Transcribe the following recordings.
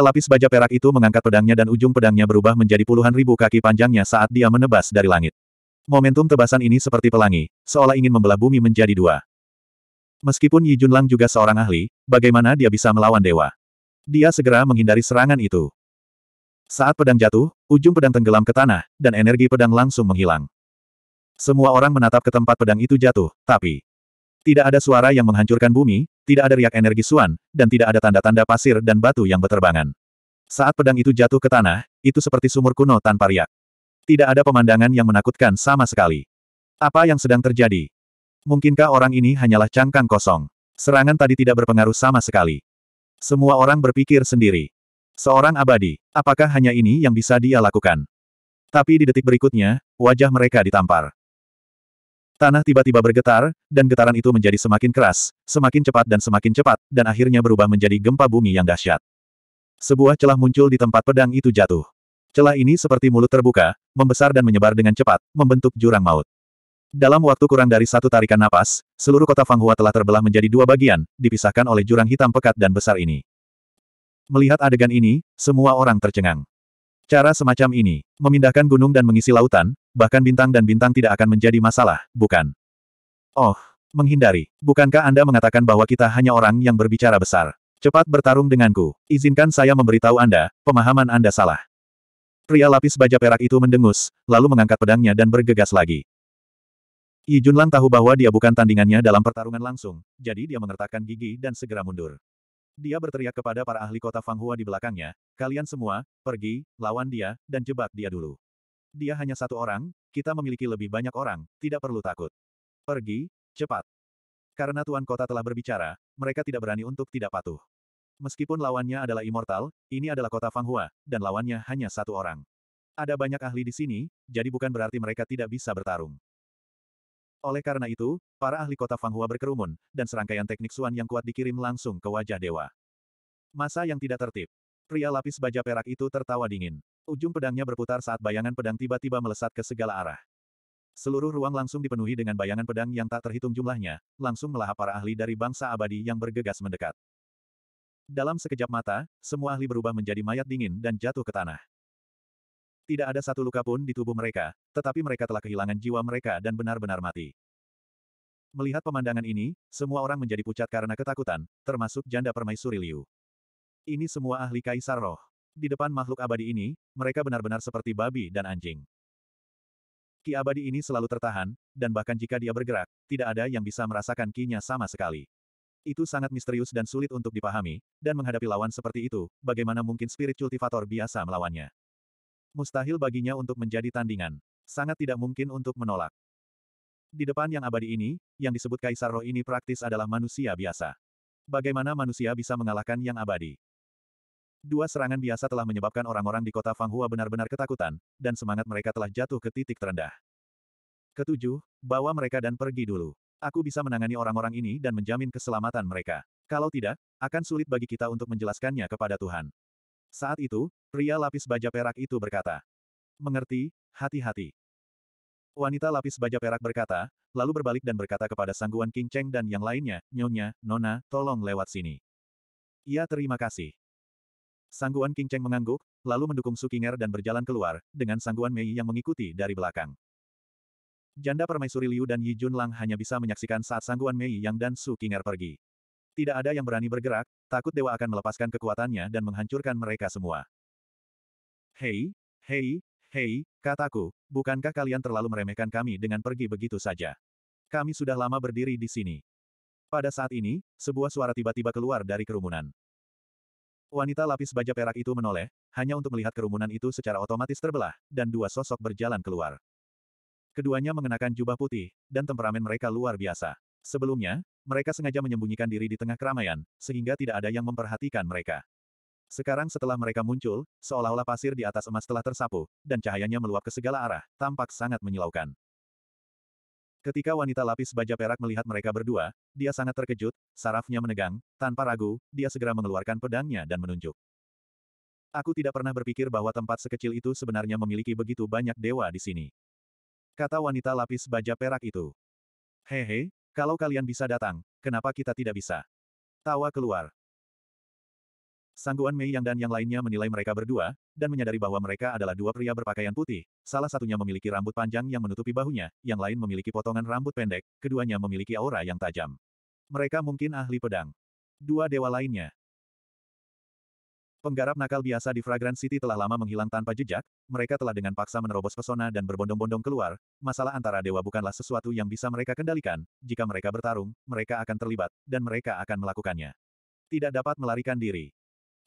Ketika lapis baja perak itu mengangkat pedangnya dan ujung pedangnya berubah menjadi puluhan ribu kaki panjangnya saat dia menebas dari langit. Momentum tebasan ini seperti pelangi, seolah ingin membelah bumi menjadi dua. Meskipun Yi Junlang juga seorang ahli, bagaimana dia bisa melawan dewa? Dia segera menghindari serangan itu. Saat pedang jatuh, ujung pedang tenggelam ke tanah, dan energi pedang langsung menghilang. Semua orang menatap ke tempat pedang itu jatuh, tapi tidak ada suara yang menghancurkan bumi, tidak ada riak energi suan, dan tidak ada tanda-tanda pasir dan batu yang berterbangan. Saat pedang itu jatuh ke tanah, itu seperti sumur kuno tanpa riak. Tidak ada pemandangan yang menakutkan sama sekali. Apa yang sedang terjadi? Mungkinkah orang ini hanyalah cangkang kosong? Serangan tadi tidak berpengaruh sama sekali. Semua orang berpikir sendiri. Seorang abadi, apakah hanya ini yang bisa dia lakukan? Tapi di detik berikutnya, wajah mereka ditampar. Tanah tiba-tiba bergetar, dan getaran itu menjadi semakin keras, semakin cepat dan semakin cepat, dan akhirnya berubah menjadi gempa bumi yang dahsyat. Sebuah celah muncul di tempat pedang itu jatuh. Celah ini seperti mulut terbuka, membesar dan menyebar dengan cepat, membentuk jurang maut. Dalam waktu kurang dari satu tarikan napas, seluruh kota Fanghua telah terbelah menjadi dua bagian, dipisahkan oleh jurang hitam pekat dan besar ini. Melihat adegan ini, semua orang tercengang. Cara semacam ini, memindahkan gunung dan mengisi lautan, bahkan bintang dan bintang tidak akan menjadi masalah, bukan? Oh, menghindari. Bukankah Anda mengatakan bahwa kita hanya orang yang berbicara besar? Cepat bertarung denganku. Izinkan saya memberitahu Anda, pemahaman Anda salah. Pria lapis baja perak itu mendengus, lalu mengangkat pedangnya dan bergegas lagi. Yi Junlang tahu bahwa dia bukan tandingannya dalam pertarungan langsung, jadi dia mengertakkan gigi dan segera mundur. Dia berteriak kepada para ahli kota Fanghua di belakangnya, kalian semua, pergi, lawan dia, dan jebak dia dulu. Dia hanya satu orang, kita memiliki lebih banyak orang, tidak perlu takut. Pergi, cepat. Karena Tuan Kota telah berbicara, mereka tidak berani untuk tidak patuh. Meskipun lawannya adalah immortal, ini adalah kota Fanghua, dan lawannya hanya satu orang. Ada banyak ahli di sini, jadi bukan berarti mereka tidak bisa bertarung. Oleh karena itu, para ahli kota Fanghua berkerumun, dan serangkaian teknik suan yang kuat dikirim langsung ke wajah dewa. Masa yang tidak tertib. Pria lapis baja perak itu tertawa dingin. Ujung pedangnya berputar saat bayangan pedang tiba-tiba melesat ke segala arah. Seluruh ruang langsung dipenuhi dengan bayangan pedang yang tak terhitung jumlahnya, langsung melahap para ahli dari bangsa abadi yang bergegas mendekat. Dalam sekejap mata, semua ahli berubah menjadi mayat dingin dan jatuh ke tanah. Tidak ada satu luka pun di tubuh mereka, tetapi mereka telah kehilangan jiwa mereka dan benar-benar mati. Melihat pemandangan ini, semua orang menjadi pucat karena ketakutan, termasuk janda permaisuri Liu. Ini semua ahli kaisar roh. Di depan makhluk abadi ini, mereka benar-benar seperti babi dan anjing. Ki abadi ini selalu tertahan, dan bahkan jika dia bergerak, tidak ada yang bisa merasakan kinya sama sekali. Itu sangat misterius dan sulit untuk dipahami, dan menghadapi lawan seperti itu, bagaimana mungkin spirit cultivator biasa melawannya. Mustahil baginya untuk menjadi tandingan. Sangat tidak mungkin untuk menolak. Di depan yang abadi ini, yang disebut Kaisar Roh ini praktis adalah manusia biasa. Bagaimana manusia bisa mengalahkan yang abadi? Dua serangan biasa telah menyebabkan orang-orang di kota Fanghua benar-benar ketakutan, dan semangat mereka telah jatuh ke titik terendah. Ketujuh, bawa mereka dan pergi dulu. Aku bisa menangani orang-orang ini dan menjamin keselamatan mereka. Kalau tidak, akan sulit bagi kita untuk menjelaskannya kepada Tuhan. Saat itu, pria lapis baja perak itu berkata. Mengerti, hati-hati. Wanita lapis baja perak berkata, lalu berbalik dan berkata kepada sangguan King Cheng dan yang lainnya, Nyonya, Nona, tolong lewat sini. Ya terima kasih. Sangguan King Cheng mengangguk, lalu mendukung Su Qing'er dan berjalan keluar, dengan sangguan Mei yang mengikuti dari belakang. Janda permaisuri Liu dan Yi Jun Lang hanya bisa menyaksikan saat sangguan Mei yang dan Su Qing'er pergi. Tidak ada yang berani bergerak, takut dewa akan melepaskan kekuatannya dan menghancurkan mereka semua. Hei, hei, hei, kataku, bukankah kalian terlalu meremehkan kami dengan pergi begitu saja? Kami sudah lama berdiri di sini. Pada saat ini, sebuah suara tiba-tiba keluar dari kerumunan. Wanita lapis baja perak itu menoleh, hanya untuk melihat kerumunan itu secara otomatis terbelah, dan dua sosok berjalan keluar. Keduanya mengenakan jubah putih, dan temperamen mereka luar biasa. Sebelumnya, mereka sengaja menyembunyikan diri di tengah keramaian, sehingga tidak ada yang memperhatikan mereka. Sekarang setelah mereka muncul, seolah-olah pasir di atas emas telah tersapu, dan cahayanya meluap ke segala arah, tampak sangat menyilaukan. Ketika wanita lapis baja perak melihat mereka berdua, dia sangat terkejut, sarafnya menegang, tanpa ragu, dia segera mengeluarkan pedangnya dan menunjuk. Aku tidak pernah berpikir bahwa tempat sekecil itu sebenarnya memiliki begitu banyak dewa di sini. Kata wanita lapis baja perak itu. Hehe, kalau kalian bisa datang, kenapa kita tidak bisa? Tawa keluar. Sangguan Mei Yang dan yang lainnya menilai mereka berdua, dan menyadari bahwa mereka adalah dua pria berpakaian putih, salah satunya memiliki rambut panjang yang menutupi bahunya, yang lain memiliki potongan rambut pendek, keduanya memiliki aura yang tajam. Mereka mungkin ahli pedang. Dua dewa lainnya. Penggarap nakal biasa di Fragrant City telah lama menghilang tanpa jejak, mereka telah dengan paksa menerobos pesona dan berbondong-bondong keluar, masalah antara dewa bukanlah sesuatu yang bisa mereka kendalikan, jika mereka bertarung, mereka akan terlibat, dan mereka akan melakukannya. Tidak dapat melarikan diri.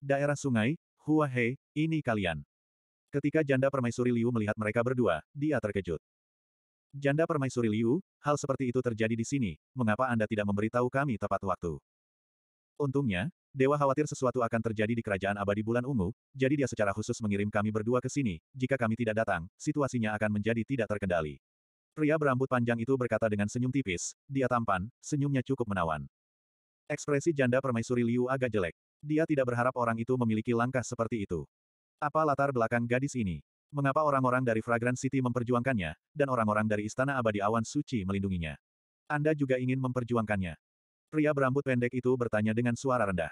Daerah sungai, Hua He, ini kalian. Ketika janda permaisuri Liu melihat mereka berdua, dia terkejut. Janda permaisuri Liu, hal seperti itu terjadi di sini, mengapa Anda tidak memberitahu kami tepat waktu? Untungnya, Dewa khawatir sesuatu akan terjadi di kerajaan abadi bulan ungu, jadi dia secara khusus mengirim kami berdua ke sini, jika kami tidak datang, situasinya akan menjadi tidak terkendali. Pria berambut panjang itu berkata dengan senyum tipis, dia tampan, senyumnya cukup menawan. Ekspresi janda permaisuri Liu agak jelek. Dia tidak berharap orang itu memiliki langkah seperti itu. Apa latar belakang gadis ini? Mengapa orang-orang dari Fragrant City memperjuangkannya, dan orang-orang dari Istana Abadi Awan Suci melindunginya? Anda juga ingin memperjuangkannya. Pria berambut pendek itu bertanya dengan suara rendah.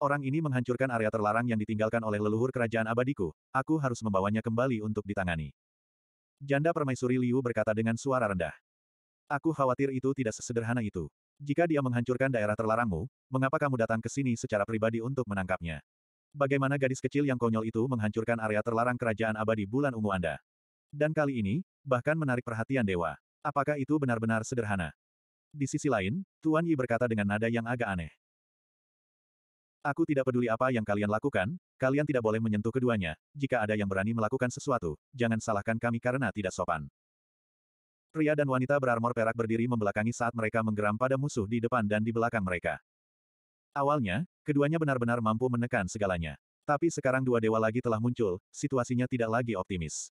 Orang ini menghancurkan area terlarang yang ditinggalkan oleh leluhur kerajaan abadiku, aku harus membawanya kembali untuk ditangani. Janda permaisuri Liu berkata dengan suara rendah. Aku khawatir itu tidak sesederhana itu. Jika dia menghancurkan daerah terlarangmu, mengapa kamu datang ke sini secara pribadi untuk menangkapnya? Bagaimana gadis kecil yang konyol itu menghancurkan area terlarang kerajaan abadi bulan ungu Anda? Dan kali ini, bahkan menarik perhatian dewa. Apakah itu benar-benar sederhana? Di sisi lain, Tuan Yi berkata dengan nada yang agak aneh. Aku tidak peduli apa yang kalian lakukan, kalian tidak boleh menyentuh keduanya. Jika ada yang berani melakukan sesuatu, jangan salahkan kami karena tidak sopan. Pria dan wanita berarmor perak berdiri membelakangi saat mereka menggeram pada musuh di depan dan di belakang mereka. Awalnya, keduanya benar-benar mampu menekan segalanya. Tapi sekarang dua dewa lagi telah muncul, situasinya tidak lagi optimis.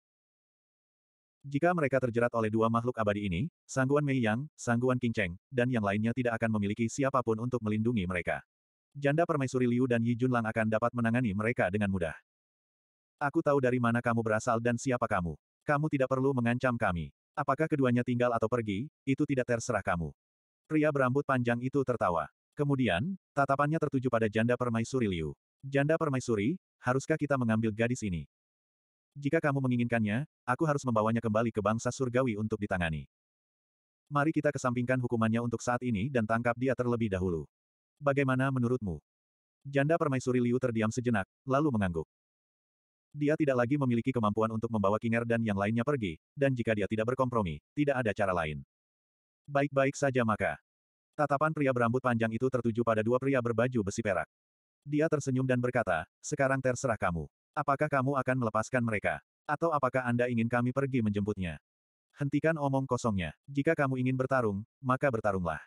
Jika mereka terjerat oleh dua makhluk abadi ini, Sangguan Mei Yang, Sangguan King Cheng, dan yang lainnya tidak akan memiliki siapapun untuk melindungi mereka. Janda permaisuri Liu dan Yi Junlang akan dapat menangani mereka dengan mudah. Aku tahu dari mana kamu berasal dan siapa kamu. Kamu tidak perlu mengancam kami. Apakah keduanya tinggal atau pergi, itu tidak terserah kamu. Pria berambut panjang itu tertawa. Kemudian, tatapannya tertuju pada janda permaisuri Liu. Janda permaisuri, haruskah kita mengambil gadis ini? Jika kamu menginginkannya, aku harus membawanya kembali ke bangsa surgawi untuk ditangani. Mari kita kesampingkan hukumannya untuk saat ini dan tangkap dia terlebih dahulu. Bagaimana menurutmu? Janda permaisuri Liu terdiam sejenak, lalu mengangguk. Dia tidak lagi memiliki kemampuan untuk membawa Kinger dan yang lainnya pergi, dan jika dia tidak berkompromi, tidak ada cara lain. Baik-baik saja maka. Tatapan pria berambut panjang itu tertuju pada dua pria berbaju besi perak. Dia tersenyum dan berkata, sekarang terserah kamu. Apakah kamu akan melepaskan mereka? Atau apakah Anda ingin kami pergi menjemputnya? Hentikan omong kosongnya. Jika kamu ingin bertarung, maka bertarunglah.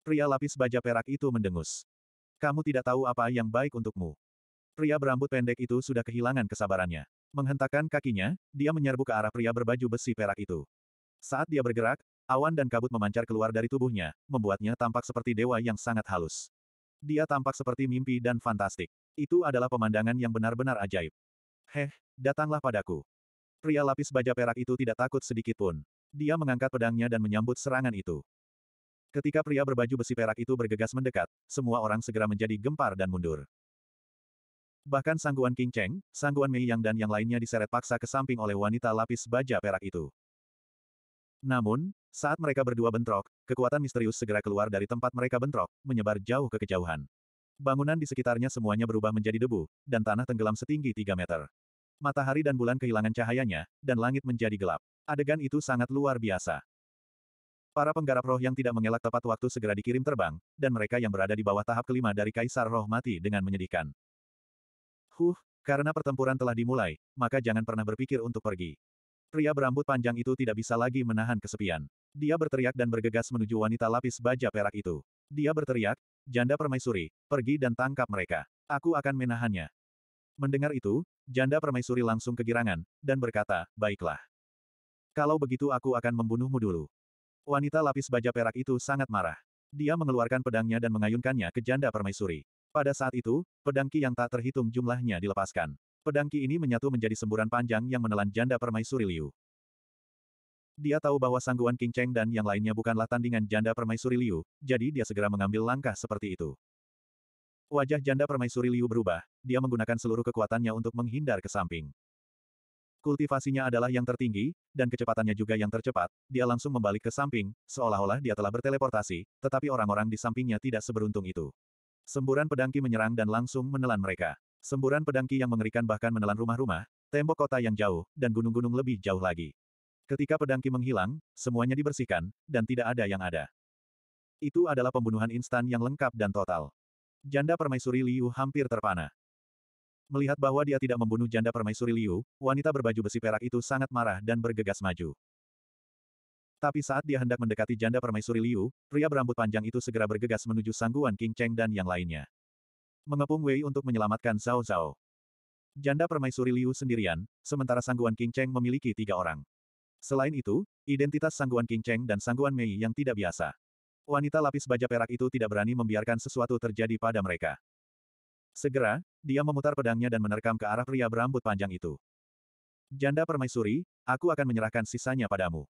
Pria lapis baja perak itu mendengus. Kamu tidak tahu apa yang baik untukmu. Pria berambut pendek itu sudah kehilangan kesabarannya. Menghentakkan kakinya, dia menyerbu ke arah pria berbaju besi perak itu. Saat dia bergerak, awan dan kabut memancar keluar dari tubuhnya, membuatnya tampak seperti dewa yang sangat halus. Dia tampak seperti mimpi dan fantastik. Itu adalah pemandangan yang benar-benar ajaib. Heh, datanglah padaku. Pria lapis baja perak itu tidak takut sedikit pun. Dia mengangkat pedangnya dan menyambut serangan itu. Ketika pria berbaju besi perak itu bergegas mendekat, semua orang segera menjadi gempar dan mundur. Bahkan sangguan King Cheng, sangguan Mei Yang dan yang lainnya diseret paksa ke samping oleh wanita lapis baja perak itu. Namun, saat mereka berdua bentrok, kekuatan misterius segera keluar dari tempat mereka bentrok, menyebar jauh ke kejauhan. Bangunan di sekitarnya semuanya berubah menjadi debu, dan tanah tenggelam setinggi 3 meter. Matahari dan bulan kehilangan cahayanya, dan langit menjadi gelap. Adegan itu sangat luar biasa. Para penggarap roh yang tidak mengelak tepat waktu segera dikirim terbang, dan mereka yang berada di bawah tahap kelima dari Kaisar Roh mati dengan menyedihkan. Huh, karena pertempuran telah dimulai, maka jangan pernah berpikir untuk pergi. Pria berambut panjang itu tidak bisa lagi menahan kesepian. Dia berteriak dan bergegas menuju wanita lapis baja perak itu. Dia berteriak, janda permaisuri, pergi dan tangkap mereka. Aku akan menahannya. Mendengar itu, janda permaisuri langsung kegirangan, dan berkata, baiklah. Kalau begitu aku akan membunuhmu dulu. Wanita lapis baja perak itu sangat marah. Dia mengeluarkan pedangnya dan mengayunkannya ke janda permaisuri. Pada saat itu, pedangki yang tak terhitung jumlahnya dilepaskan. Pedangki ini menyatu menjadi semburan panjang yang menelan janda permaisuri Liu. Dia tahu bahwa sangguan King Cheng dan yang lainnya bukanlah tandingan janda permaisuri Liu, jadi dia segera mengambil langkah seperti itu. Wajah janda permaisuri Liu berubah, dia menggunakan seluruh kekuatannya untuk menghindar ke samping. Kultivasinya adalah yang tertinggi, dan kecepatannya juga yang tercepat, dia langsung membalik ke samping, seolah-olah dia telah berteleportasi, tetapi orang-orang di sampingnya tidak seberuntung itu. Semburan pedangki menyerang dan langsung menelan mereka. Semburan pedangki yang mengerikan bahkan menelan rumah-rumah, tembok kota yang jauh, dan gunung-gunung lebih jauh lagi. Ketika pedangki menghilang, semuanya dibersihkan, dan tidak ada yang ada. Itu adalah pembunuhan instan yang lengkap dan total. Janda permaisuri Liu hampir terpana. Melihat bahwa dia tidak membunuh janda permaisuri Liu, wanita berbaju besi perak itu sangat marah dan bergegas maju. Tapi saat dia hendak mendekati janda permaisuri Liu, pria berambut panjang itu segera bergegas menuju sangguan King Cheng dan yang lainnya. Mengepung Wei untuk menyelamatkan Zhao Zhao. Janda permaisuri Liu sendirian, sementara sangguan King Cheng memiliki tiga orang. Selain itu, identitas Sangguan King Cheng dan Sangguan Mei yang tidak biasa. Wanita lapis baja perak itu tidak berani membiarkan sesuatu terjadi pada mereka. Segera, dia memutar pedangnya dan menerkam ke arah pria berambut panjang itu. Janda permaisuri, aku akan menyerahkan sisanya padamu.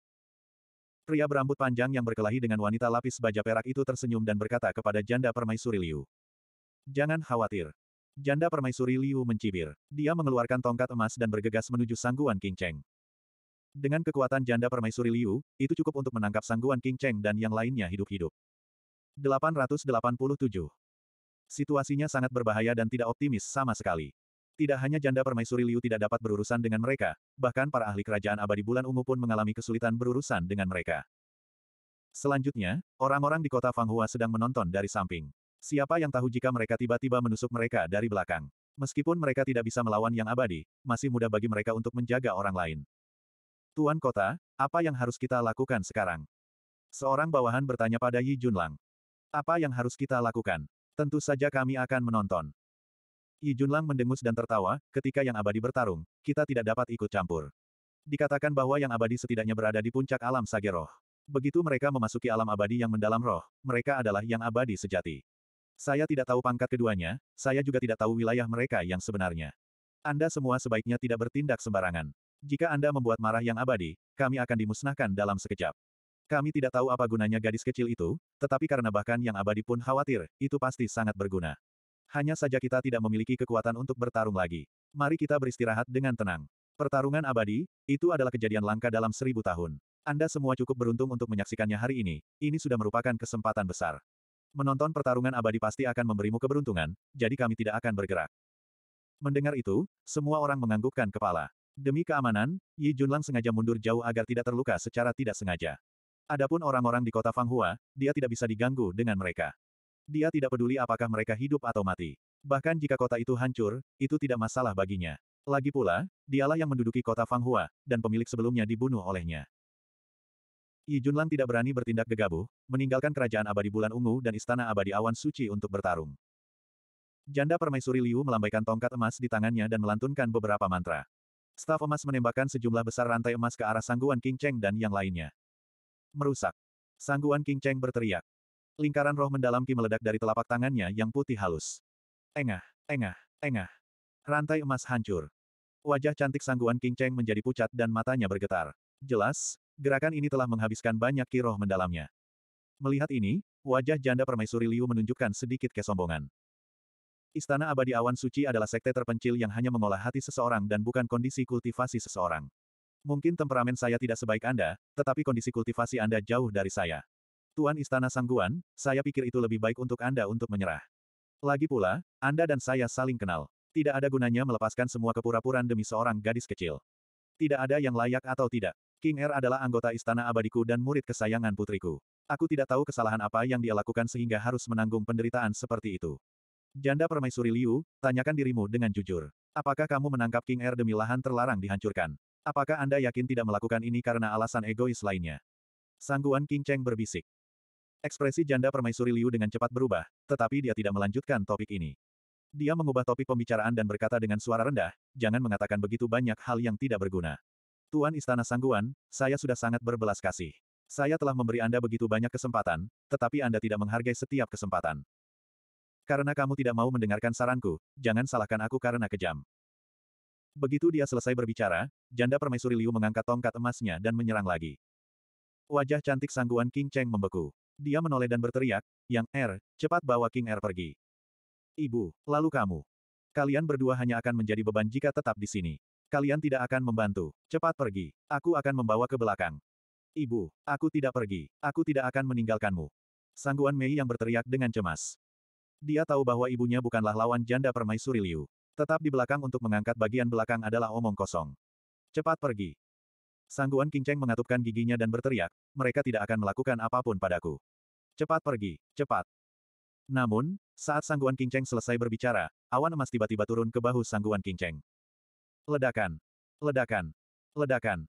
Pria berambut panjang yang berkelahi dengan wanita lapis baja perak itu tersenyum dan berkata kepada janda permaisuri Liu. Jangan khawatir. Janda permaisuri Liu mencibir. Dia mengeluarkan tongkat emas dan bergegas menuju sangguan King Cheng. Dengan kekuatan janda permaisuri Liu, itu cukup untuk menangkap sangguan King Cheng dan yang lainnya hidup-hidup. 887. Situasinya sangat berbahaya dan tidak optimis sama sekali. Tidak hanya janda permaisuri Liu tidak dapat berurusan dengan mereka, bahkan para ahli kerajaan abadi bulan ungu pun mengalami kesulitan berurusan dengan mereka. Selanjutnya, orang-orang di kota Fanghua sedang menonton dari samping. Siapa yang tahu jika mereka tiba-tiba menusuk mereka dari belakang. Meskipun mereka tidak bisa melawan yang abadi, masih mudah bagi mereka untuk menjaga orang lain. Tuan Kota, apa yang harus kita lakukan sekarang? Seorang bawahan bertanya pada Yi Junlang. Apa yang harus kita lakukan? Tentu saja kami akan menonton. Yi Junlang mendengus dan tertawa, ketika yang abadi bertarung, kita tidak dapat ikut campur. Dikatakan bahwa yang abadi setidaknya berada di puncak alam sage roh. Begitu mereka memasuki alam abadi yang mendalam roh, mereka adalah yang abadi sejati. Saya tidak tahu pangkat keduanya, saya juga tidak tahu wilayah mereka yang sebenarnya. Anda semua sebaiknya tidak bertindak sembarangan. Jika Anda membuat marah yang abadi, kami akan dimusnahkan dalam sekejap. Kami tidak tahu apa gunanya gadis kecil itu, tetapi karena bahkan yang abadi pun khawatir, itu pasti sangat berguna. Hanya saja kita tidak memiliki kekuatan untuk bertarung lagi. Mari kita beristirahat dengan tenang. Pertarungan abadi, itu adalah kejadian langka dalam seribu tahun. Anda semua cukup beruntung untuk menyaksikannya hari ini, ini sudah merupakan kesempatan besar. Menonton pertarungan abadi pasti akan memberimu keberuntungan, jadi kami tidak akan bergerak. Mendengar itu, semua orang menganggukkan kepala. Demi keamanan, Yi Junlang sengaja mundur jauh agar tidak terluka secara tidak sengaja. Adapun orang-orang di kota Fanghua, dia tidak bisa diganggu dengan mereka. Dia tidak peduli apakah mereka hidup atau mati. Bahkan jika kota itu hancur, itu tidak masalah baginya. Lagi pula, dialah yang menduduki kota Fanghua, dan pemilik sebelumnya dibunuh olehnya. Yi Junlang tidak berani bertindak gegabah, meninggalkan kerajaan abadi bulan ungu dan istana abadi awan suci untuk bertarung. Janda permaisuri Liu melambaikan tongkat emas di tangannya dan melantunkan beberapa mantra. Staf emas menembakkan sejumlah besar rantai emas ke arah sangguan King Cheng dan yang lainnya. Merusak. Sangguan King Cheng berteriak. Lingkaran roh mendalam Ki meledak dari telapak tangannya yang putih halus. Engah, engah, engah. Rantai emas hancur. Wajah cantik sangguan King Cheng menjadi pucat dan matanya bergetar. Jelas, gerakan ini telah menghabiskan banyak ki roh mendalamnya. Melihat ini, wajah janda permaisuri Liu menunjukkan sedikit kesombongan. Istana Abadi Awan Suci adalah sekte terpencil yang hanya mengolah hati seseorang dan bukan kondisi kultivasi seseorang. Mungkin temperamen saya tidak sebaik Anda, tetapi kondisi kultivasi Anda jauh dari saya. Tuan Istana Sangguan, saya pikir itu lebih baik untuk Anda untuk menyerah. Lagi pula, Anda dan saya saling kenal. Tidak ada gunanya melepaskan semua kepura-puraan demi seorang gadis kecil. Tidak ada yang layak atau tidak. King Er adalah anggota istana abadiku dan murid kesayangan putriku. Aku tidak tahu kesalahan apa yang dia lakukan sehingga harus menanggung penderitaan seperti itu. Janda permaisuri Liu, tanyakan dirimu dengan jujur. Apakah kamu menangkap King Air er demi lahan terlarang dihancurkan? Apakah Anda yakin tidak melakukan ini karena alasan egois lainnya? Sangguan King Cheng berbisik. Ekspresi janda permaisuri Liu dengan cepat berubah, tetapi dia tidak melanjutkan topik ini. Dia mengubah topik pembicaraan dan berkata dengan suara rendah, jangan mengatakan begitu banyak hal yang tidak berguna. Tuan Istana Sangguan, saya sudah sangat berbelas kasih. Saya telah memberi Anda begitu banyak kesempatan, tetapi Anda tidak menghargai setiap kesempatan. Karena kamu tidak mau mendengarkan saranku, jangan salahkan aku karena kejam. Begitu dia selesai berbicara, janda permaisuri Liu mengangkat tongkat emasnya dan menyerang lagi. Wajah cantik sangguan King Cheng membeku. Dia menoleh dan berteriak, Yang Er, cepat bawa King Er pergi. Ibu, lalu kamu. Kalian berdua hanya akan menjadi beban jika tetap di sini. Kalian tidak akan membantu. Cepat pergi. Aku akan membawa ke belakang. Ibu, aku tidak pergi. Aku tidak akan meninggalkanmu. Sangguan Mei yang berteriak dengan cemas. Dia tahu bahwa ibunya bukanlah lawan janda permaisuri Liu. Tetap di belakang untuk mengangkat bagian belakang adalah omong kosong. Cepat pergi. Sangguan kinceng mengatupkan giginya dan berteriak, mereka tidak akan melakukan apapun padaku. Cepat pergi, cepat. Namun, saat Sangguan kinceng selesai berbicara, awan emas tiba-tiba turun ke bahu Sangguan kinceng. Ledakan, ledakan, ledakan.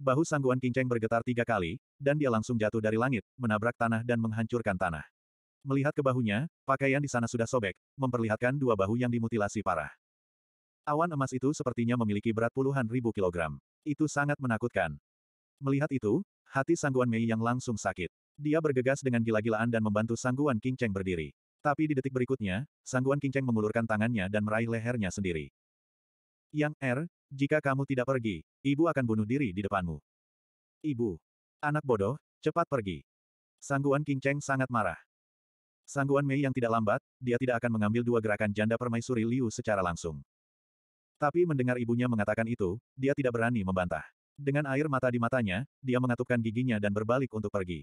Bahu Sangguan Kinceng bergetar tiga kali, dan dia langsung jatuh dari langit, menabrak tanah dan menghancurkan tanah. Melihat ke bahunya, pakaian di sana sudah sobek, memperlihatkan dua bahu yang dimutilasi parah. Awan emas itu sepertinya memiliki berat puluhan ribu kilogram. Itu sangat menakutkan. Melihat itu, hati Sangguan Mei yang langsung sakit. Dia bergegas dengan gila-gilaan dan membantu Sangguan Cheng berdiri. Tapi di detik berikutnya, Sangguan Cheng mengulurkan tangannya dan meraih lehernya sendiri. Yang R, er, jika kamu tidak pergi, ibu akan bunuh diri di depanmu. Ibu. Anak bodoh, cepat pergi. Sangguan Cheng sangat marah. Sangguan Mei yang tidak lambat, dia tidak akan mengambil dua gerakan janda permaisuri Liu secara langsung. Tapi mendengar ibunya mengatakan itu, dia tidak berani membantah. Dengan air mata di matanya, dia mengatupkan giginya dan berbalik untuk pergi.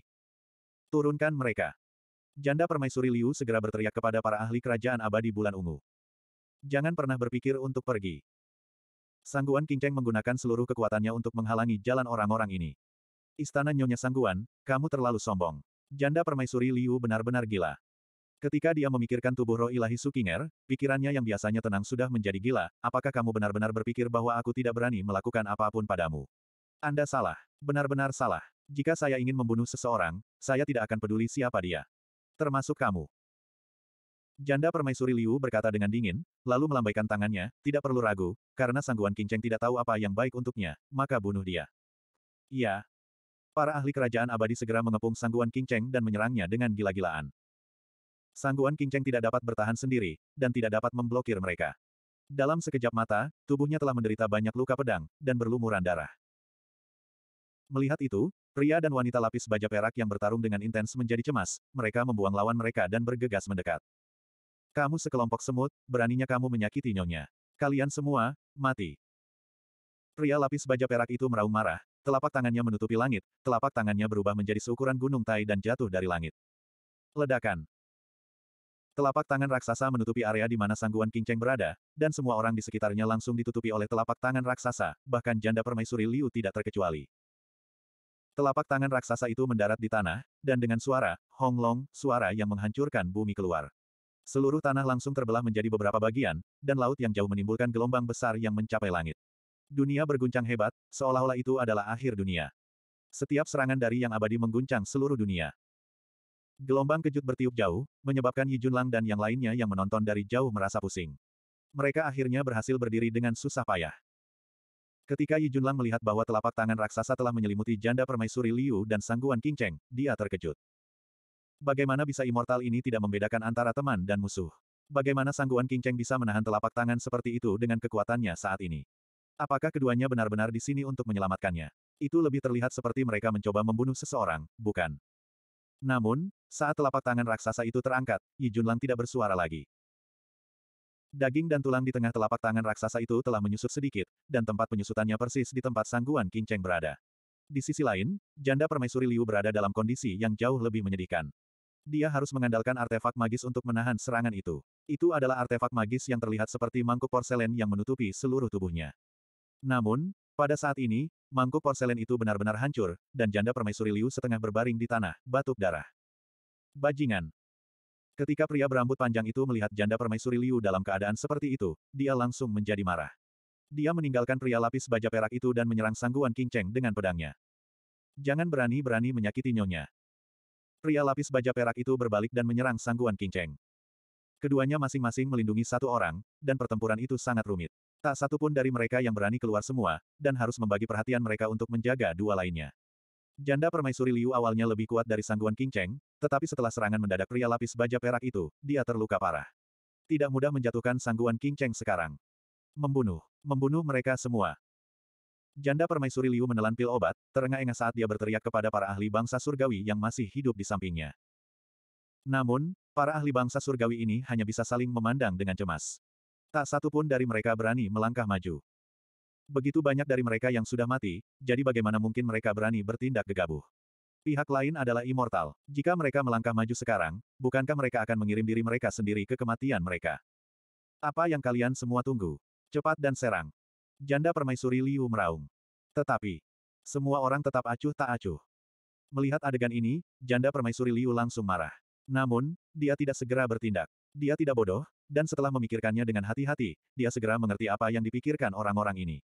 Turunkan mereka. Janda permaisuri Liu segera berteriak kepada para ahli kerajaan abadi bulan ungu. Jangan pernah berpikir untuk pergi. Sangguan Cheng menggunakan seluruh kekuatannya untuk menghalangi jalan orang-orang ini. Istana Nyonya Sangguan, kamu terlalu sombong. Janda permaisuri Liu benar-benar gila. Ketika dia memikirkan tubuh roh ilahi Sukinger, pikirannya yang biasanya tenang sudah menjadi gila, apakah kamu benar-benar berpikir bahwa aku tidak berani melakukan apapun padamu? Anda salah. Benar-benar salah. Jika saya ingin membunuh seseorang, saya tidak akan peduli siapa dia. Termasuk kamu. Janda permaisuri Liu berkata dengan dingin, lalu melambaikan tangannya, tidak perlu ragu, karena sangguan kinceng tidak tahu apa yang baik untuknya, maka bunuh dia. Iya. Para ahli kerajaan abadi segera mengepung sangguan kinceng dan menyerangnya dengan gila-gilaan. Sangguan King tidak dapat bertahan sendiri, dan tidak dapat memblokir mereka. Dalam sekejap mata, tubuhnya telah menderita banyak luka pedang, dan berlumuran darah. Melihat itu, pria dan wanita lapis baja perak yang bertarung dengan intens menjadi cemas, mereka membuang lawan mereka dan bergegas mendekat. Kamu sekelompok semut, beraninya kamu menyakiti nyonya. Kalian semua, mati. Pria lapis baja perak itu meraung marah, telapak tangannya menutupi langit, telapak tangannya berubah menjadi seukuran gunung tai dan jatuh dari langit. Ledakan. Telapak tangan raksasa menutupi area di mana sangguan kinceng berada, dan semua orang di sekitarnya langsung ditutupi oleh telapak tangan raksasa, bahkan janda permaisuri Liu tidak terkecuali. Telapak tangan raksasa itu mendarat di tanah, dan dengan suara, Hong Long, suara yang menghancurkan bumi keluar. Seluruh tanah langsung terbelah menjadi beberapa bagian, dan laut yang jauh menimbulkan gelombang besar yang mencapai langit. Dunia berguncang hebat, seolah-olah itu adalah akhir dunia. Setiap serangan dari yang abadi mengguncang seluruh dunia. Gelombang kejut bertiup jauh, menyebabkan Yi Junlang dan yang lainnya yang menonton dari jauh merasa pusing. Mereka akhirnya berhasil berdiri dengan susah payah. Ketika Yi Junlang melihat bahwa telapak tangan raksasa telah menyelimuti janda permaisuri Liu dan sangguan King Cheng, dia terkejut. Bagaimana bisa immortal ini tidak membedakan antara teman dan musuh? Bagaimana sangguan King Cheng bisa menahan telapak tangan seperti itu dengan kekuatannya saat ini? Apakah keduanya benar-benar di sini untuk menyelamatkannya? Itu lebih terlihat seperti mereka mencoba membunuh seseorang, bukan? Namun, saat telapak tangan raksasa itu terangkat, Yi Junlang tidak bersuara lagi. Daging dan tulang di tengah telapak tangan raksasa itu telah menyusut sedikit, dan tempat penyusutannya persis di tempat sangguan Kinceng berada. Di sisi lain, janda permaisuri Liu berada dalam kondisi yang jauh lebih menyedihkan. Dia harus mengandalkan artefak magis untuk menahan serangan itu. Itu adalah artefak magis yang terlihat seperti mangkuk porselen yang menutupi seluruh tubuhnya. Namun, pada saat ini, mangkuk porselen itu benar-benar hancur, dan janda permaisuri Liu setengah berbaring di tanah, batuk darah. Bajingan. Ketika pria berambut panjang itu melihat janda permaisuri Liu dalam keadaan seperti itu, dia langsung menjadi marah. Dia meninggalkan pria lapis baja perak itu dan menyerang sangguan King Cheng dengan pedangnya. Jangan berani-berani menyakiti nyonya. Pria lapis baja perak itu berbalik dan menyerang sangguan King Cheng. Keduanya masing-masing melindungi satu orang, dan pertempuran itu sangat rumit. Tak satupun dari mereka yang berani keluar semua, dan harus membagi perhatian mereka untuk menjaga dua lainnya. Janda permaisuri Liu awalnya lebih kuat dari sangguan King Cheng, tetapi setelah serangan mendadak pria lapis baja perak itu, dia terluka parah. Tidak mudah menjatuhkan sangguan King Cheng sekarang. Membunuh. Membunuh mereka semua. Janda permaisuri Liu menelan pil obat, terengah-engah saat dia berteriak kepada para ahli bangsa surgawi yang masih hidup di sampingnya. Namun, para ahli bangsa surgawi ini hanya bisa saling memandang dengan cemas. Tak satu pun dari mereka berani melangkah maju. Begitu banyak dari mereka yang sudah mati, jadi bagaimana mungkin mereka berani bertindak gegabah? Pihak lain adalah immortal. Jika mereka melangkah maju sekarang, bukankah mereka akan mengirim diri mereka sendiri ke kematian mereka? Apa yang kalian semua tunggu? Cepat dan serang. Janda permaisuri Liu meraung. Tetapi, semua orang tetap acuh tak acuh. Melihat adegan ini, janda permaisuri Liu langsung marah. Namun, dia tidak segera bertindak. Dia tidak bodoh, dan setelah memikirkannya dengan hati-hati, dia segera mengerti apa yang dipikirkan orang-orang ini.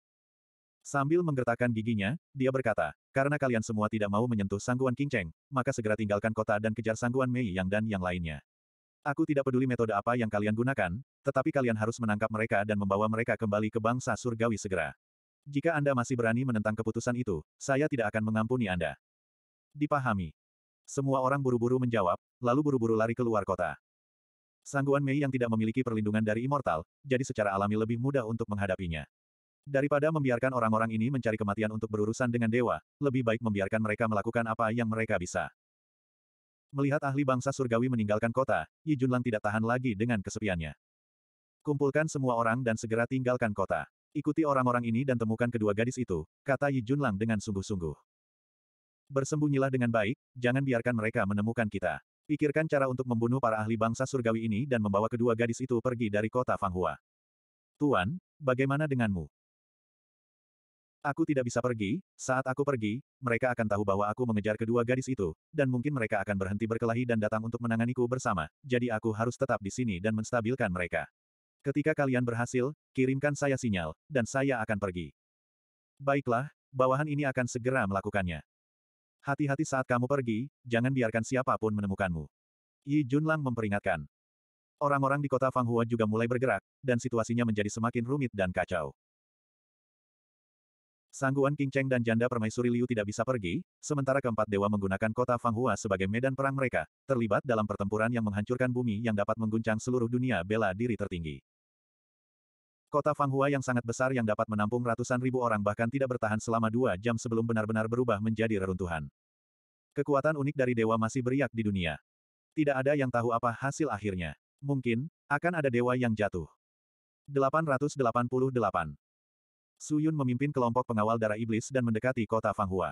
Sambil menggertakkan giginya, dia berkata, karena kalian semua tidak mau menyentuh sangguan King Cheng, maka segera tinggalkan kota dan kejar sangguan Mei Yang dan yang lainnya. Aku tidak peduli metode apa yang kalian gunakan, tetapi kalian harus menangkap mereka dan membawa mereka kembali ke bangsa surgawi segera. Jika Anda masih berani menentang keputusan itu, saya tidak akan mengampuni Anda. Dipahami. Semua orang buru-buru menjawab, lalu buru-buru lari keluar kota. Sangguan Mei yang tidak memiliki perlindungan dari immortal, jadi secara alami lebih mudah untuk menghadapinya. Daripada membiarkan orang-orang ini mencari kematian untuk berurusan dengan dewa, lebih baik membiarkan mereka melakukan apa yang mereka bisa. Melihat ahli bangsa surgawi meninggalkan kota, Yi Junlang tidak tahan lagi dengan kesepiannya. Kumpulkan semua orang dan segera tinggalkan kota. Ikuti orang-orang ini dan temukan kedua gadis itu, kata Yi Junlang dengan sungguh-sungguh. Bersembunyilah dengan baik, jangan biarkan mereka menemukan kita. Pikirkan cara untuk membunuh para ahli bangsa surgawi ini dan membawa kedua gadis itu pergi dari kota Fanghua. Tuan, bagaimana denganmu? Aku tidak bisa pergi, saat aku pergi, mereka akan tahu bahwa aku mengejar kedua gadis itu, dan mungkin mereka akan berhenti berkelahi dan datang untuk menanganiku bersama, jadi aku harus tetap di sini dan menstabilkan mereka. Ketika kalian berhasil, kirimkan saya sinyal, dan saya akan pergi. Baiklah, bawahan ini akan segera melakukannya. Hati-hati saat kamu pergi, jangan biarkan siapapun menemukanmu. Yi Junlang memperingatkan. Orang-orang di kota Fanghua juga mulai bergerak, dan situasinya menjadi semakin rumit dan kacau. Sangguan King Cheng dan janda permaisuri Liu tidak bisa pergi, sementara keempat dewa menggunakan kota Fanghua sebagai medan perang mereka, terlibat dalam pertempuran yang menghancurkan bumi yang dapat mengguncang seluruh dunia bela diri tertinggi. Kota Fanghua yang sangat besar yang dapat menampung ratusan ribu orang bahkan tidak bertahan selama dua jam sebelum benar-benar berubah menjadi reruntuhan. Kekuatan unik dari dewa masih beriak di dunia. Tidak ada yang tahu apa hasil akhirnya. Mungkin, akan ada dewa yang jatuh. 888 Su Yun memimpin kelompok pengawal darah iblis dan mendekati kota Fanghua.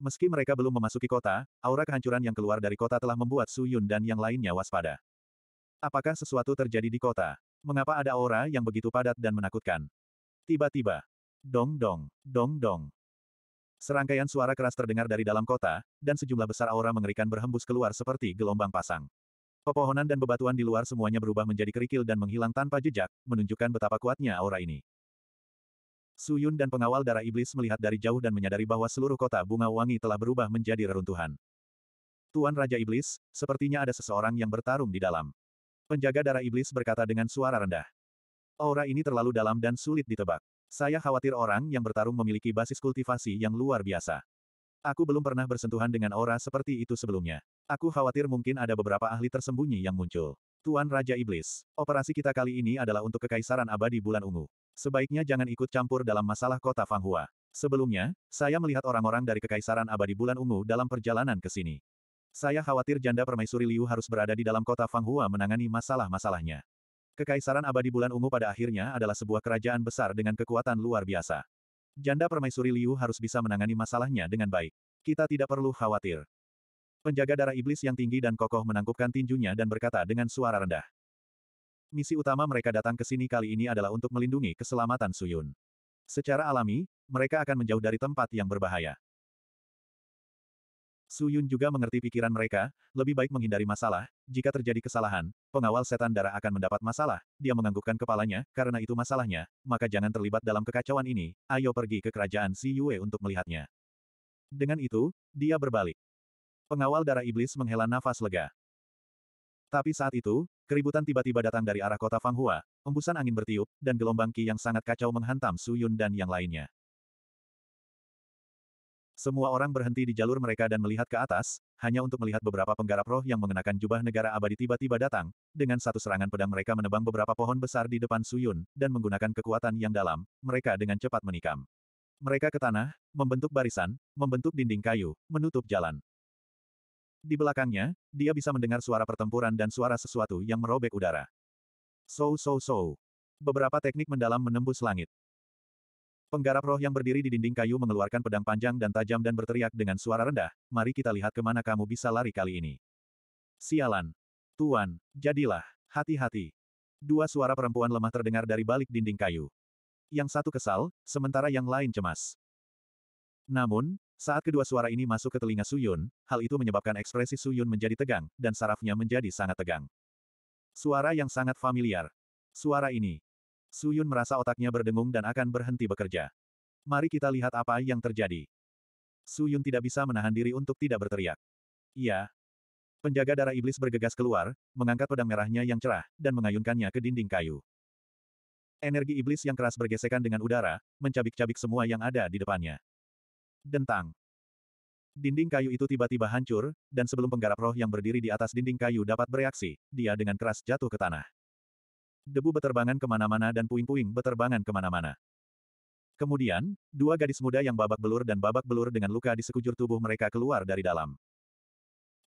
Meski mereka belum memasuki kota, aura kehancuran yang keluar dari kota telah membuat Su Yun dan yang lainnya waspada. Apakah sesuatu terjadi di kota? Mengapa ada aura yang begitu padat dan menakutkan? Tiba-tiba, dong-dong, dong-dong. Serangkaian suara keras terdengar dari dalam kota, dan sejumlah besar aura mengerikan berhembus keluar seperti gelombang pasang. Pepohonan dan bebatuan di luar semuanya berubah menjadi kerikil dan menghilang tanpa jejak, menunjukkan betapa kuatnya aura ini. Su Yun dan pengawal darah iblis melihat dari jauh dan menyadari bahwa seluruh kota bunga wangi telah berubah menjadi reruntuhan. Tuan Raja Iblis, sepertinya ada seseorang yang bertarung di dalam. Penjaga darah iblis berkata dengan suara rendah. Aura ini terlalu dalam dan sulit ditebak. Saya khawatir orang yang bertarung memiliki basis kultivasi yang luar biasa. Aku belum pernah bersentuhan dengan aura seperti itu sebelumnya. Aku khawatir mungkin ada beberapa ahli tersembunyi yang muncul. Tuan Raja Iblis, operasi kita kali ini adalah untuk Kekaisaran Abadi Bulan Ungu. Sebaiknya jangan ikut campur dalam masalah kota Fanghua. Sebelumnya, saya melihat orang-orang dari Kekaisaran Abadi Bulan Ungu dalam perjalanan ke sini. Saya khawatir janda permaisuri Liu harus berada di dalam kota Fanghua menangani masalah-masalahnya. Kekaisaran Abadi Bulan Ungu pada akhirnya adalah sebuah kerajaan besar dengan kekuatan luar biasa. Janda permaisuri Liu harus bisa menangani masalahnya dengan baik. Kita tidak perlu khawatir. Penjaga darah iblis yang tinggi dan kokoh menangkupkan tinjunya dan berkata dengan suara rendah. Misi utama mereka datang ke sini kali ini adalah untuk melindungi keselamatan Suyun. Secara alami, mereka akan menjauh dari tempat yang berbahaya. Suyun juga mengerti pikiran mereka, lebih baik menghindari masalah, jika terjadi kesalahan, pengawal setan darah akan mendapat masalah, dia menganggukkan kepalanya, karena itu masalahnya, maka jangan terlibat dalam kekacauan ini, ayo pergi ke kerajaan Si Yue untuk melihatnya. Dengan itu, dia berbalik. Pengawal darah iblis menghela nafas lega. Tapi saat itu, keributan tiba-tiba datang dari arah kota Fanghua, embusan angin bertiup, dan gelombang ki yang sangat kacau menghantam Su Yun dan yang lainnya. Semua orang berhenti di jalur mereka dan melihat ke atas, hanya untuk melihat beberapa penggarap roh yang mengenakan jubah negara abadi tiba-tiba datang, dengan satu serangan pedang mereka menebang beberapa pohon besar di depan Suyun, dan menggunakan kekuatan yang dalam, mereka dengan cepat menikam. Mereka ke tanah, membentuk barisan, membentuk dinding kayu, menutup jalan. Di belakangnya, dia bisa mendengar suara pertempuran dan suara sesuatu yang merobek udara. So so so. Beberapa teknik mendalam menembus langit. Penggarap roh yang berdiri di dinding kayu mengeluarkan pedang panjang dan tajam dan berteriak dengan suara rendah, mari kita lihat kemana kamu bisa lari kali ini. Sialan. Tuan, jadilah, hati-hati. Dua suara perempuan lemah terdengar dari balik dinding kayu. Yang satu kesal, sementara yang lain cemas. Namun, saat kedua suara ini masuk ke telinga Suyun, hal itu menyebabkan ekspresi Suyun menjadi tegang, dan sarafnya menjadi sangat tegang. Suara yang sangat familiar. Suara ini. Suyun merasa otaknya berdengung dan akan berhenti bekerja. Mari kita lihat apa yang terjadi. Suyun tidak bisa menahan diri untuk tidak berteriak. Iya. Penjaga darah iblis bergegas keluar, mengangkat pedang merahnya yang cerah, dan mengayunkannya ke dinding kayu. Energi iblis yang keras bergesekan dengan udara, mencabik-cabik semua yang ada di depannya. Dentang. Dinding kayu itu tiba-tiba hancur, dan sebelum penggarap roh yang berdiri di atas dinding kayu dapat bereaksi, dia dengan keras jatuh ke tanah. Debu beterbangan kemana-mana dan puing-puing beterbangan kemana-mana. Kemudian, dua gadis muda yang babak belur dan babak belur dengan luka di sekujur tubuh mereka keluar dari dalam.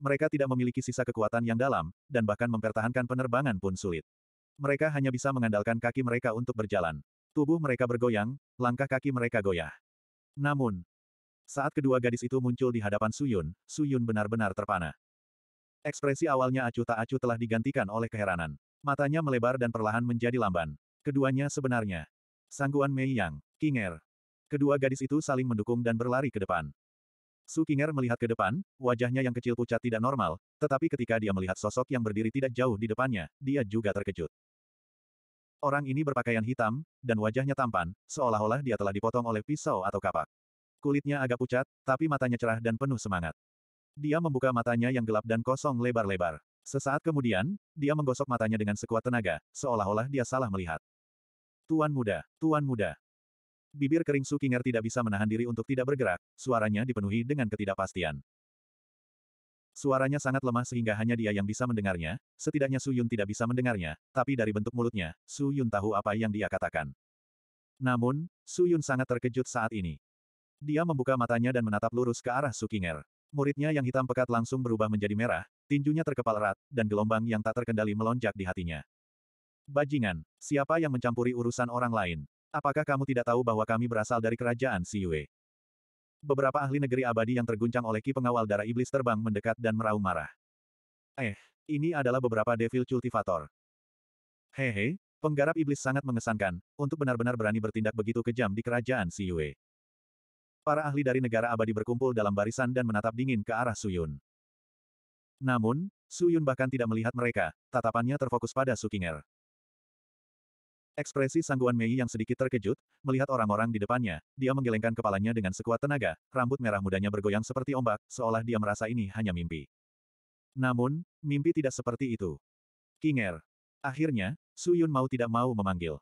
Mereka tidak memiliki sisa kekuatan yang dalam, dan bahkan mempertahankan penerbangan pun sulit. Mereka hanya bisa mengandalkan kaki mereka untuk berjalan. Tubuh mereka bergoyang, langkah kaki mereka goyah. Namun, saat kedua gadis itu muncul di hadapan Suyun, Suyun benar-benar terpana. Ekspresi awalnya acuh tak acuh telah digantikan oleh keheranan. Matanya melebar dan perlahan menjadi lamban. Keduanya sebenarnya. Sangguan Mei Yang, Kinger. Kedua gadis itu saling mendukung dan berlari ke depan. Su Kinger melihat ke depan, wajahnya yang kecil pucat tidak normal, tetapi ketika dia melihat sosok yang berdiri tidak jauh di depannya, dia juga terkejut. Orang ini berpakaian hitam, dan wajahnya tampan, seolah-olah dia telah dipotong oleh pisau atau kapak. Kulitnya agak pucat, tapi matanya cerah dan penuh semangat. Dia membuka matanya yang gelap dan kosong lebar-lebar. Sesaat kemudian, dia menggosok matanya dengan sekuat tenaga, seolah-olah dia salah melihat. Tuan muda, tuan muda. Bibir kering Sukinger tidak bisa menahan diri untuk tidak bergerak, suaranya dipenuhi dengan ketidakpastian. Suaranya sangat lemah sehingga hanya dia yang bisa mendengarnya, setidaknya Su Yun tidak bisa mendengarnya, tapi dari bentuk mulutnya, Su Yun tahu apa yang dia katakan. Namun, Su Yun sangat terkejut saat ini. Dia membuka matanya dan menatap lurus ke arah Sukinger. Muridnya yang hitam pekat langsung berubah menjadi merah, tinjunya terkepal erat, dan gelombang yang tak terkendali melonjak di hatinya. Bajingan, siapa yang mencampuri urusan orang lain? Apakah kamu tidak tahu bahwa kami berasal dari kerajaan Siyue? Beberapa ahli negeri abadi yang terguncang oleh ki pengawal darah iblis terbang mendekat dan meraung marah. Eh, ini adalah beberapa devil cultivator. Hehe, penggarap iblis sangat mengesankan, untuk benar-benar berani bertindak begitu kejam di kerajaan Siyue. Para ahli dari negara abadi berkumpul dalam barisan dan menatap dingin ke arah Suyun. Namun, Suyun bahkan tidak melihat mereka, tatapannya terfokus pada Sukinger. Ekspresi sangguan Mei yang sedikit terkejut, melihat orang-orang di depannya, dia menggelengkan kepalanya dengan sekuat tenaga, rambut merah mudanya bergoyang seperti ombak, seolah dia merasa ini hanya mimpi. Namun, mimpi tidak seperti itu. Kinger. Akhirnya, Suyun mau tidak mau memanggil.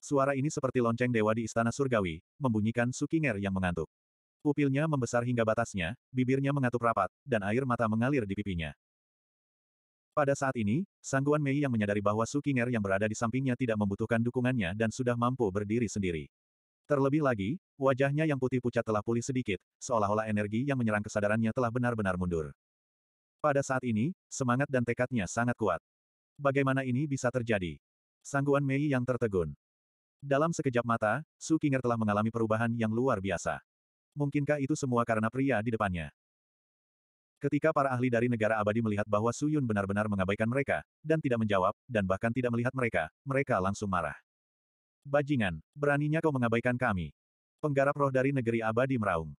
Suara ini seperti lonceng dewa di istana surgawi, membunyikan Sukinger yang mengantuk. Pupilnya membesar hingga batasnya, bibirnya mengatup rapat, dan air mata mengalir di pipinya. Pada saat ini, Sangguan Mei yang menyadari bahwa Sukinger yang berada di sampingnya tidak membutuhkan dukungannya dan sudah mampu berdiri sendiri. Terlebih lagi, wajahnya yang putih pucat telah pulih sedikit, seolah-olah energi yang menyerang kesadarannya telah benar-benar mundur. Pada saat ini, semangat dan tekadnya sangat kuat. Bagaimana ini bisa terjadi? Sangguan Mei yang tertegun. Dalam sekejap mata, Su Qinger telah mengalami perubahan yang luar biasa. Mungkinkah itu semua karena pria di depannya? Ketika para ahli dari negara abadi melihat bahwa Su Yun benar-benar mengabaikan mereka, dan tidak menjawab, dan bahkan tidak melihat mereka, mereka langsung marah. Bajingan, beraninya kau mengabaikan kami. Penggarap roh dari negeri abadi meraung.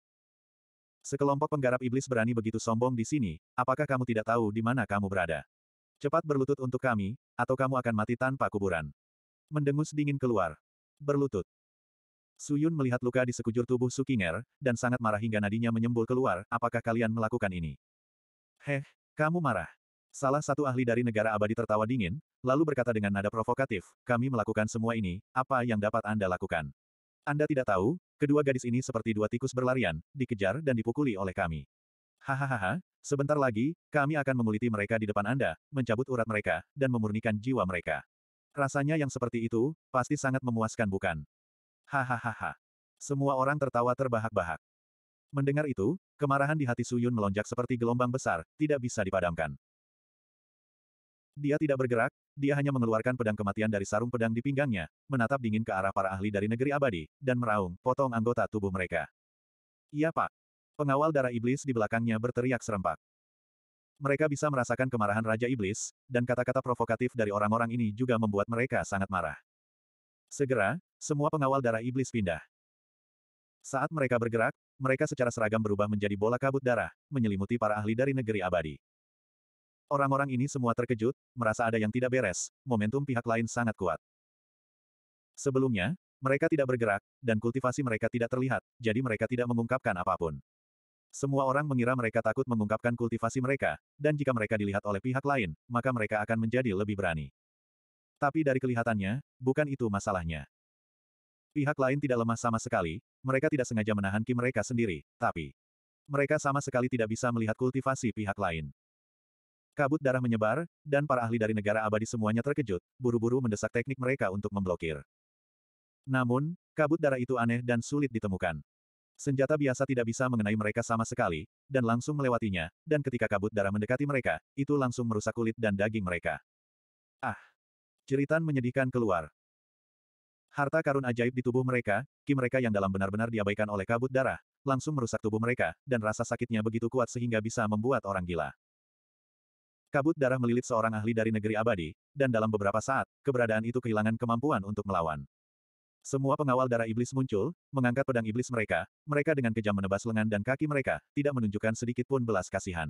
Sekelompok penggarap iblis berani begitu sombong di sini, apakah kamu tidak tahu di mana kamu berada? Cepat berlutut untuk kami, atau kamu akan mati tanpa kuburan. Mendengus dingin keluar, berlutut. Suyun melihat luka di sekujur tubuh Sukinger, dan sangat marah hingga nadinya menyembul keluar, apakah kalian melakukan ini? Heh, kamu marah. Salah satu ahli dari negara abadi tertawa dingin, lalu berkata dengan nada provokatif, kami melakukan semua ini, apa yang dapat Anda lakukan? Anda tidak tahu, kedua gadis ini seperti dua tikus berlarian, dikejar dan dipukuli oleh kami. Hahaha, sebentar lagi, kami akan menguliti mereka di depan Anda, mencabut urat mereka, dan memurnikan jiwa mereka. Rasanya yang seperti itu, pasti sangat memuaskan bukan? Hahaha. Semua orang tertawa terbahak-bahak. Mendengar itu, kemarahan di hati Suyun melonjak seperti gelombang besar, tidak bisa dipadamkan. Dia tidak bergerak, dia hanya mengeluarkan pedang kematian dari sarung pedang di pinggangnya, menatap dingin ke arah para ahli dari negeri abadi, dan meraung, potong anggota tubuh mereka. Iya pak. Pengawal darah iblis di belakangnya berteriak serempak. Mereka bisa merasakan kemarahan Raja Iblis, dan kata-kata provokatif dari orang-orang ini juga membuat mereka sangat marah. Segera, semua pengawal darah iblis pindah. Saat mereka bergerak, mereka secara seragam berubah menjadi bola kabut darah, menyelimuti para ahli dari negeri abadi. Orang-orang ini semua terkejut, merasa ada yang tidak beres, momentum pihak lain sangat kuat. Sebelumnya, mereka tidak bergerak, dan kultivasi mereka tidak terlihat, jadi mereka tidak mengungkapkan apapun. Semua orang mengira mereka takut mengungkapkan kultivasi mereka, dan jika mereka dilihat oleh pihak lain, maka mereka akan menjadi lebih berani. Tapi dari kelihatannya, bukan itu masalahnya. Pihak lain tidak lemah sama sekali, mereka tidak sengaja menahan ki mereka sendiri, tapi mereka sama sekali tidak bisa melihat kultivasi pihak lain. Kabut darah menyebar, dan para ahli dari negara abadi semuanya terkejut, buru-buru mendesak teknik mereka untuk memblokir. Namun, kabut darah itu aneh dan sulit ditemukan. Senjata biasa tidak bisa mengenai mereka sama sekali, dan langsung melewatinya, dan ketika kabut darah mendekati mereka, itu langsung merusak kulit dan daging mereka. Ah! Ceritan menyedihkan keluar. Harta karun ajaib di tubuh mereka, ki mereka yang dalam benar-benar diabaikan oleh kabut darah, langsung merusak tubuh mereka, dan rasa sakitnya begitu kuat sehingga bisa membuat orang gila. Kabut darah melilit seorang ahli dari negeri abadi, dan dalam beberapa saat, keberadaan itu kehilangan kemampuan untuk melawan. Semua pengawal darah iblis muncul, mengangkat pedang iblis mereka, mereka dengan kejam menebas lengan dan kaki mereka, tidak menunjukkan sedikit pun belas kasihan.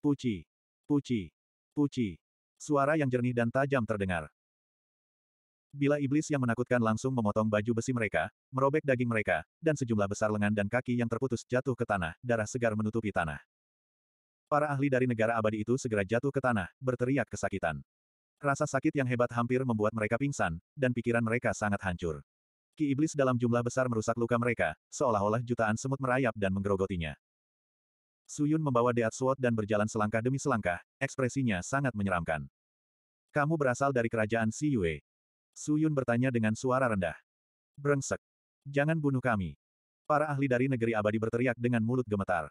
Puci, puci, puci. Suara yang jernih dan tajam terdengar. Bila iblis yang menakutkan langsung memotong baju besi mereka, merobek daging mereka, dan sejumlah besar lengan dan kaki yang terputus jatuh ke tanah, darah segar menutupi tanah. Para ahli dari negara abadi itu segera jatuh ke tanah, berteriak kesakitan. Rasa sakit yang hebat hampir membuat mereka pingsan, dan pikiran mereka sangat hancur. Ki iblis dalam jumlah besar merusak luka mereka, seolah-olah jutaan semut merayap dan menggerogotinya. Suyun membawa Deat Sword dan berjalan selangkah demi selangkah, ekspresinya sangat menyeramkan. Kamu berasal dari kerajaan Si Yue. Suyun bertanya dengan suara rendah. Brengsek. Jangan bunuh kami. Para ahli dari negeri abadi berteriak dengan mulut gemetar.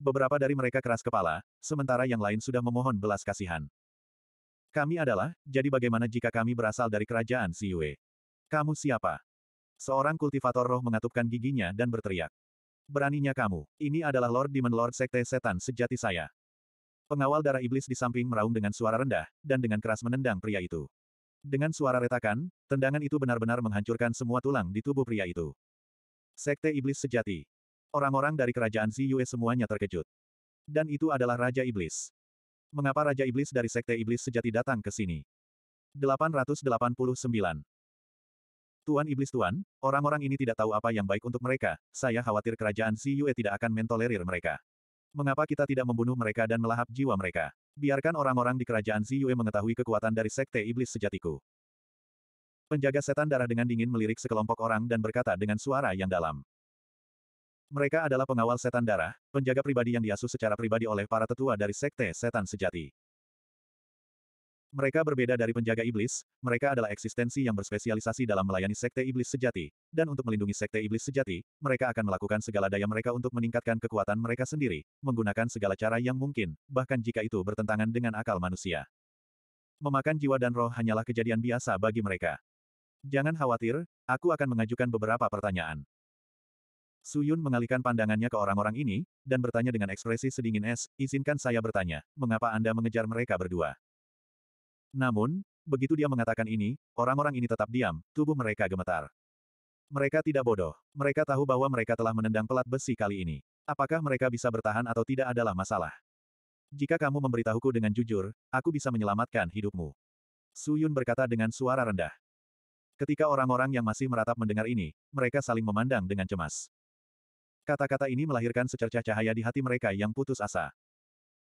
Beberapa dari mereka keras kepala, sementara yang lain sudah memohon belas kasihan. Kami adalah, jadi bagaimana jika kami berasal dari kerajaan Siwe? Kamu siapa? Seorang kultivator roh mengatupkan giginya dan berteriak. Beraninya kamu, ini adalah Lord Demon Lord Sekte Setan sejati saya. Pengawal darah iblis di samping meraung dengan suara rendah, dan dengan keras menendang pria itu. Dengan suara retakan, tendangan itu benar-benar menghancurkan semua tulang di tubuh pria itu. Sekte Iblis Sejati. Orang-orang dari kerajaan Ziyue semuanya terkejut. Dan itu adalah Raja Iblis. Mengapa Raja Iblis dari Sekte Iblis sejati datang ke sini? 889. Tuan Iblis Tuan, orang-orang ini tidak tahu apa yang baik untuk mereka, saya khawatir kerajaan Si Yue tidak akan mentolerir mereka. Mengapa kita tidak membunuh mereka dan melahap jiwa mereka? Biarkan orang-orang di kerajaan Si Yue mengetahui kekuatan dari Sekte Iblis sejatiku. Penjaga setan darah dengan dingin melirik sekelompok orang dan berkata dengan suara yang dalam. Mereka adalah pengawal setan darah, penjaga pribadi yang diasuh secara pribadi oleh para tetua dari sekte setan sejati. Mereka berbeda dari penjaga iblis, mereka adalah eksistensi yang berspesialisasi dalam melayani sekte iblis sejati, dan untuk melindungi sekte iblis sejati, mereka akan melakukan segala daya mereka untuk meningkatkan kekuatan mereka sendiri, menggunakan segala cara yang mungkin, bahkan jika itu bertentangan dengan akal manusia. Memakan jiwa dan roh hanyalah kejadian biasa bagi mereka. Jangan khawatir, aku akan mengajukan beberapa pertanyaan. Su Yun mengalihkan pandangannya ke orang-orang ini, dan bertanya dengan ekspresi sedingin es, izinkan saya bertanya, mengapa Anda mengejar mereka berdua? Namun, begitu dia mengatakan ini, orang-orang ini tetap diam, tubuh mereka gemetar. Mereka tidak bodoh. Mereka tahu bahwa mereka telah menendang pelat besi kali ini. Apakah mereka bisa bertahan atau tidak adalah masalah. Jika kamu memberitahuku dengan jujur, aku bisa menyelamatkan hidupmu. Su Yun berkata dengan suara rendah. Ketika orang-orang yang masih meratap mendengar ini, mereka saling memandang dengan cemas. Kata-kata ini melahirkan secercah cahaya di hati mereka yang putus asa.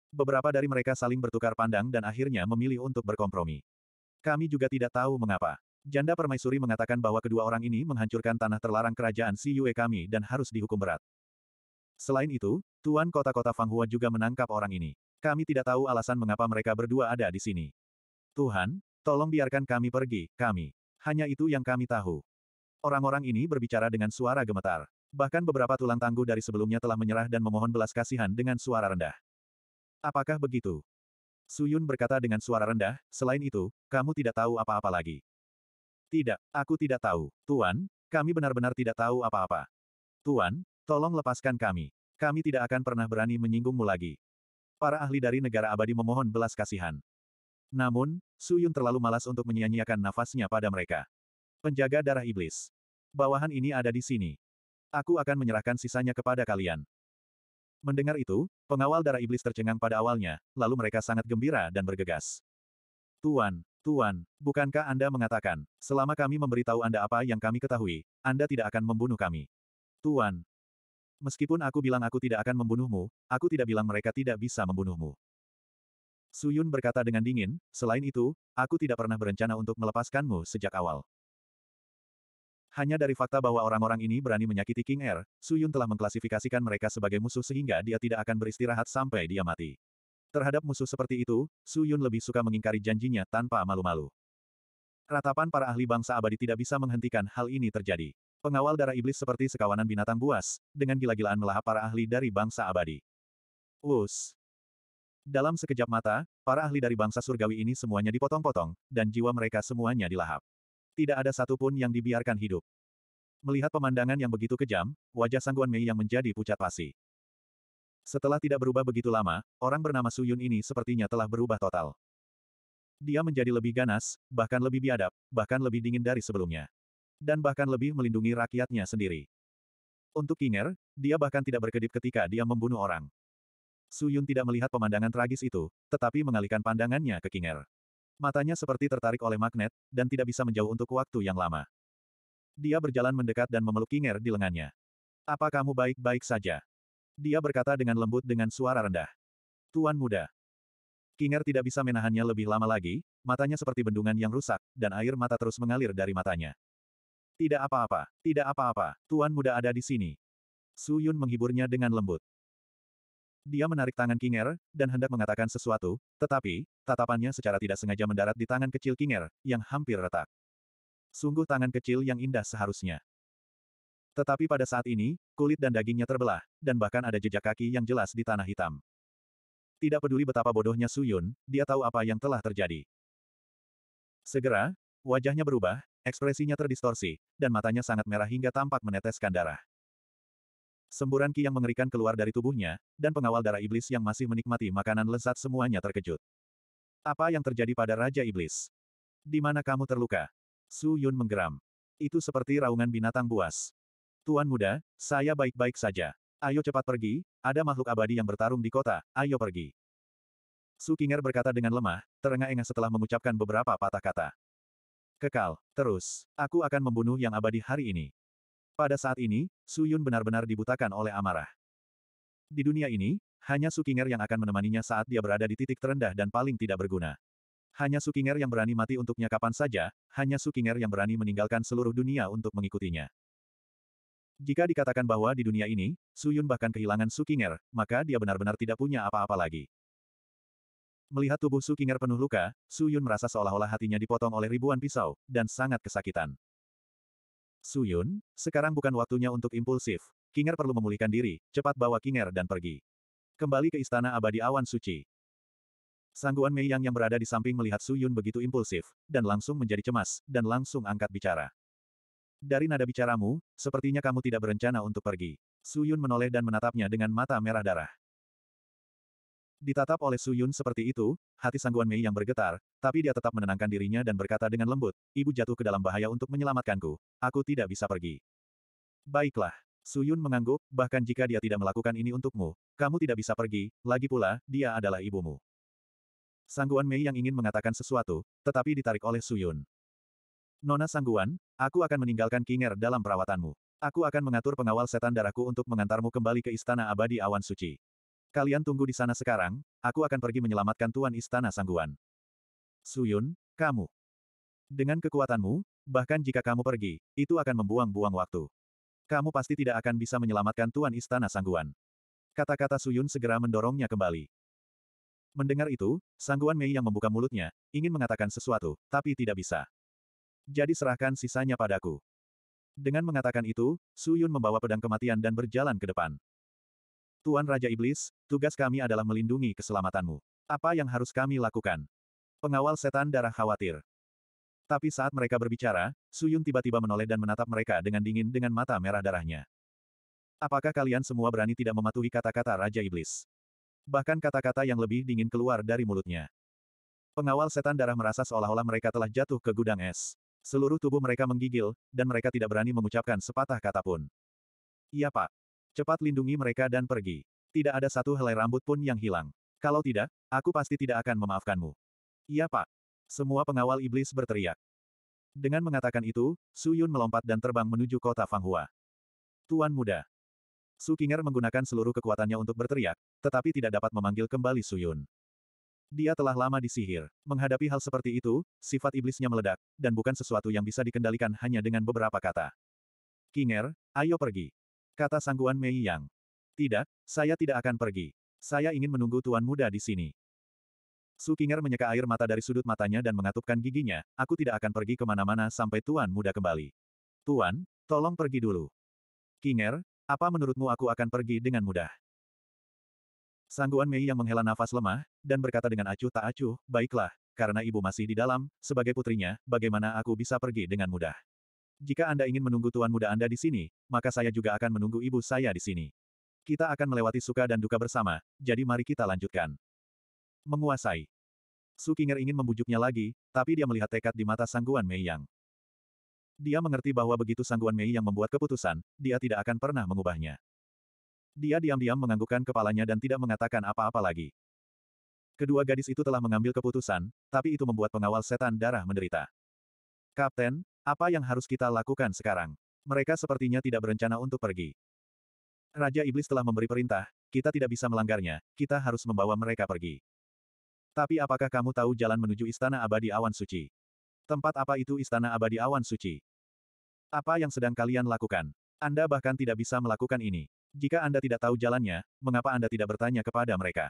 Beberapa dari mereka saling bertukar pandang dan akhirnya memilih untuk berkompromi. Kami juga tidak tahu mengapa. Janda permaisuri mengatakan bahwa kedua orang ini menghancurkan tanah terlarang kerajaan Si Yue kami dan harus dihukum berat. Selain itu, Tuan kota-kota Fanghua juga menangkap orang ini. Kami tidak tahu alasan mengapa mereka berdua ada di sini. Tuhan, tolong biarkan kami pergi, kami. Hanya itu yang kami tahu. Orang-orang ini berbicara dengan suara gemetar. Bahkan beberapa tulang tangguh dari sebelumnya telah menyerah dan memohon belas kasihan dengan suara rendah. Apakah begitu? Suyun berkata dengan suara rendah, selain itu, kamu tidak tahu apa-apa lagi. Tidak, aku tidak tahu. Tuan, kami benar-benar tidak tahu apa-apa. Tuan, tolong lepaskan kami. Kami tidak akan pernah berani menyinggungmu lagi. Para ahli dari negara abadi memohon belas kasihan. Namun, Suyun terlalu malas untuk menyia-nyiakan nafasnya pada mereka. Penjaga darah iblis. Bawahan ini ada di sini. Aku akan menyerahkan sisanya kepada kalian. Mendengar itu, pengawal darah iblis tercengang pada awalnya, lalu mereka sangat gembira dan bergegas. Tuan, Tuan, bukankah Anda mengatakan, selama kami memberitahu Anda apa yang kami ketahui, Anda tidak akan membunuh kami? Tuan, meskipun aku bilang aku tidak akan membunuhmu, aku tidak bilang mereka tidak bisa membunuhmu. Suyun berkata dengan dingin, selain itu, aku tidak pernah berencana untuk melepaskanmu sejak awal. Hanya dari fakta bahwa orang-orang ini berani menyakiti King Air, er, Suyun telah mengklasifikasikan mereka sebagai musuh sehingga dia tidak akan beristirahat sampai dia mati. Terhadap musuh seperti itu, Suyun lebih suka mengingkari janjinya tanpa malu-malu. Ratapan para ahli bangsa abadi tidak bisa menghentikan hal ini terjadi. Pengawal darah iblis seperti sekawanan binatang buas, dengan gila-gilaan melahap para ahli dari bangsa abadi. Us. Dalam sekejap mata, para ahli dari bangsa surgawi ini semuanya dipotong-potong, dan jiwa mereka semuanya dilahap. Tidak ada satupun yang dibiarkan hidup. Melihat pemandangan yang begitu kejam, wajah Sangguan Mei yang menjadi pucat pasi. Setelah tidak berubah begitu lama, orang bernama Suyun ini sepertinya telah berubah total. Dia menjadi lebih ganas, bahkan lebih biadab, bahkan lebih dingin dari sebelumnya. Dan bahkan lebih melindungi rakyatnya sendiri. Untuk Kinger, dia bahkan tidak berkedip ketika dia membunuh orang. Suyun tidak melihat pemandangan tragis itu, tetapi mengalihkan pandangannya ke Kinger. Matanya seperti tertarik oleh magnet, dan tidak bisa menjauh untuk waktu yang lama. Dia berjalan mendekat dan memeluk Kinger di lengannya. Apa kamu baik-baik saja? Dia berkata dengan lembut dengan suara rendah. Tuan muda. Kinger tidak bisa menahannya lebih lama lagi, matanya seperti bendungan yang rusak, dan air mata terus mengalir dari matanya. Tidak apa-apa, tidak apa-apa, tuan muda ada di sini. Su Yun menghiburnya dengan lembut. Dia menarik tangan Kinger, dan hendak mengatakan sesuatu, tetapi, tatapannya secara tidak sengaja mendarat di tangan kecil Kinger, yang hampir retak. Sungguh tangan kecil yang indah seharusnya. Tetapi pada saat ini, kulit dan dagingnya terbelah, dan bahkan ada jejak kaki yang jelas di tanah hitam. Tidak peduli betapa bodohnya Suyun, dia tahu apa yang telah terjadi. Segera, wajahnya berubah, ekspresinya terdistorsi, dan matanya sangat merah hingga tampak meneteskan darah. Semburan Ki yang mengerikan keluar dari tubuhnya, dan pengawal darah iblis yang masih menikmati makanan lezat semuanya terkejut. Apa yang terjadi pada Raja Iblis? Di mana kamu terluka? Su Yun menggeram. Itu seperti raungan binatang buas. Tuan muda, saya baik-baik saja. Ayo cepat pergi, ada makhluk abadi yang bertarung di kota, ayo pergi. Su Kinger berkata dengan lemah, terengah-engah setelah mengucapkan beberapa patah kata. Kekal, terus, aku akan membunuh yang abadi hari ini. Pada saat ini, Suyun benar-benar dibutakan oleh amarah. Di dunia ini, hanya Sukinger yang akan menemaninya saat dia berada di titik terendah dan paling tidak berguna. Hanya Sukinger yang berani mati untuknya kapan saja, hanya Sukinger yang berani meninggalkan seluruh dunia untuk mengikutinya. Jika dikatakan bahwa di dunia ini, Suyun bahkan kehilangan Sukinger, maka dia benar-benar tidak punya apa-apa lagi. Melihat tubuh Sukinger penuh luka, Suyun merasa seolah-olah hatinya dipotong oleh ribuan pisau, dan sangat kesakitan. Suyun, sekarang bukan waktunya untuk impulsif. Kinger perlu memulihkan diri, cepat bawa Kinger dan pergi. Kembali ke istana abadi awan suci. Sangguan Mei Yang yang berada di samping melihat Suyun begitu impulsif, dan langsung menjadi cemas, dan langsung angkat bicara. Dari nada bicaramu, sepertinya kamu tidak berencana untuk pergi. Suyun menoleh dan menatapnya dengan mata merah darah. Ditatap oleh Su Yun seperti itu, hati Sangguan Mei yang bergetar, tapi dia tetap menenangkan dirinya dan berkata dengan lembut, ibu jatuh ke dalam bahaya untuk menyelamatkanku, aku tidak bisa pergi. Baiklah. Su Yun mengangguk, bahkan jika dia tidak melakukan ini untukmu, kamu tidak bisa pergi, lagi pula, dia adalah ibumu. Sangguan Mei yang ingin mengatakan sesuatu, tetapi ditarik oleh Su Yun. Nona Sangguan, aku akan meninggalkan Kinger dalam perawatanmu. Aku akan mengatur pengawal setan darahku untuk mengantarmu kembali ke Istana Abadi Awan Suci. Kalian tunggu di sana sekarang, aku akan pergi menyelamatkan Tuan Istana Sangguan. Suyun, kamu. Dengan kekuatanmu, bahkan jika kamu pergi, itu akan membuang-buang waktu. Kamu pasti tidak akan bisa menyelamatkan Tuan Istana Sangguan. Kata-kata Suyun segera mendorongnya kembali. Mendengar itu, Sangguan Mei yang membuka mulutnya, ingin mengatakan sesuatu, tapi tidak bisa. Jadi serahkan sisanya padaku. Dengan mengatakan itu, Suyun membawa pedang kematian dan berjalan ke depan. Tuan Raja Iblis, tugas kami adalah melindungi keselamatanmu. Apa yang harus kami lakukan? Pengawal setan darah khawatir. Tapi saat mereka berbicara, Suyun tiba-tiba menoleh dan menatap mereka dengan dingin dengan mata merah darahnya. Apakah kalian semua berani tidak mematuhi kata-kata Raja Iblis? Bahkan kata-kata yang lebih dingin keluar dari mulutnya. Pengawal setan darah merasa seolah-olah mereka telah jatuh ke gudang es. Seluruh tubuh mereka menggigil, dan mereka tidak berani mengucapkan sepatah kata pun. Iya pak. Cepat lindungi mereka dan pergi. Tidak ada satu helai rambut pun yang hilang. Kalau tidak, aku pasti tidak akan memaafkanmu. Iya pak. Semua pengawal iblis berteriak. Dengan mengatakan itu, Su Yun melompat dan terbang menuju kota Fanghua. Tuan muda. Su Kinger menggunakan seluruh kekuatannya untuk berteriak, tetapi tidak dapat memanggil kembali Su Yun. Dia telah lama disihir. Menghadapi hal seperti itu, sifat iblisnya meledak, dan bukan sesuatu yang bisa dikendalikan hanya dengan beberapa kata. Kinger, ayo pergi. Kata sangguan Mei Yang. Tidak, saya tidak akan pergi. Saya ingin menunggu tuan muda di sini. Su Qinger menyeka air mata dari sudut matanya dan mengatupkan giginya, aku tidak akan pergi kemana-mana sampai tuan muda kembali. Tuan, tolong pergi dulu. Kinger, apa menurutmu aku akan pergi dengan mudah? Sangguan Mei yang menghela nafas lemah, dan berkata dengan acuh tak acuh, baiklah, karena ibu masih di dalam, sebagai putrinya, bagaimana aku bisa pergi dengan mudah? Jika Anda ingin menunggu tuan muda Anda di sini, maka saya juga akan menunggu ibu saya di sini. Kita akan melewati suka dan duka bersama, jadi mari kita lanjutkan. Menguasai. Su Kinger ingin membujuknya lagi, tapi dia melihat tekad di mata sangguan Mei Yang. Dia mengerti bahwa begitu sangguan Mei Yang membuat keputusan, dia tidak akan pernah mengubahnya. Dia diam-diam menganggukkan kepalanya dan tidak mengatakan apa-apa lagi. Kedua gadis itu telah mengambil keputusan, tapi itu membuat pengawal setan darah menderita. Kapten, apa yang harus kita lakukan sekarang? Mereka sepertinya tidak berencana untuk pergi. Raja Iblis telah memberi perintah, kita tidak bisa melanggarnya, kita harus membawa mereka pergi. Tapi apakah kamu tahu jalan menuju Istana Abadi Awan Suci? Tempat apa itu Istana Abadi Awan Suci? Apa yang sedang kalian lakukan? Anda bahkan tidak bisa melakukan ini. Jika Anda tidak tahu jalannya, mengapa Anda tidak bertanya kepada mereka?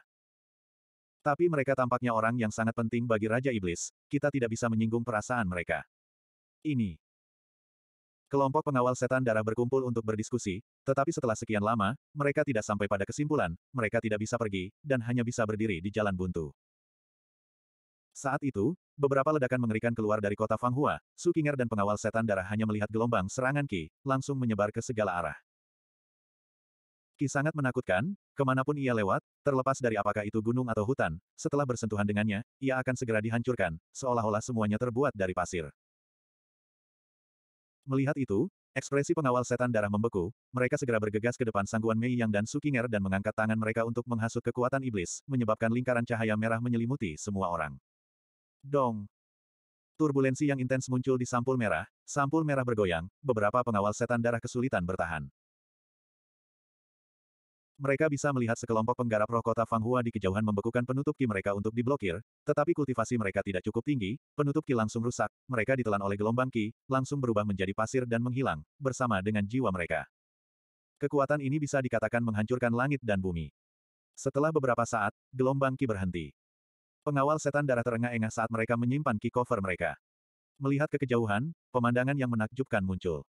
Tapi mereka tampaknya orang yang sangat penting bagi Raja Iblis, kita tidak bisa menyinggung perasaan mereka ini. Kelompok pengawal setan darah berkumpul untuk berdiskusi, tetapi setelah sekian lama, mereka tidak sampai pada kesimpulan, mereka tidak bisa pergi, dan hanya bisa berdiri di jalan buntu. Saat itu, beberapa ledakan mengerikan keluar dari kota Fanghua, Sukinger dan pengawal setan darah hanya melihat gelombang serangan Ki, langsung menyebar ke segala arah. Ki sangat menakutkan, kemanapun ia lewat, terlepas dari apakah itu gunung atau hutan, setelah bersentuhan dengannya, ia akan segera dihancurkan, seolah-olah semuanya terbuat dari pasir. Melihat itu, ekspresi pengawal setan darah membeku, mereka segera bergegas ke depan sangguan Mei Yang dan Sukinger dan mengangkat tangan mereka untuk menghasut kekuatan iblis, menyebabkan lingkaran cahaya merah menyelimuti semua orang. Dong! Turbulensi yang intens muncul di sampul merah, sampul merah bergoyang, beberapa pengawal setan darah kesulitan bertahan. Mereka bisa melihat sekelompok penggarap roh kota Fanghua di kejauhan membekukan penutup ki mereka untuk diblokir, tetapi kultivasi mereka tidak cukup tinggi, penutup ki langsung rusak, mereka ditelan oleh gelombang ki, langsung berubah menjadi pasir dan menghilang, bersama dengan jiwa mereka. Kekuatan ini bisa dikatakan menghancurkan langit dan bumi. Setelah beberapa saat, gelombang ki berhenti. Pengawal setan darah terengah-engah saat mereka menyimpan ki cover mereka. Melihat ke kejauhan, pemandangan yang menakjubkan muncul.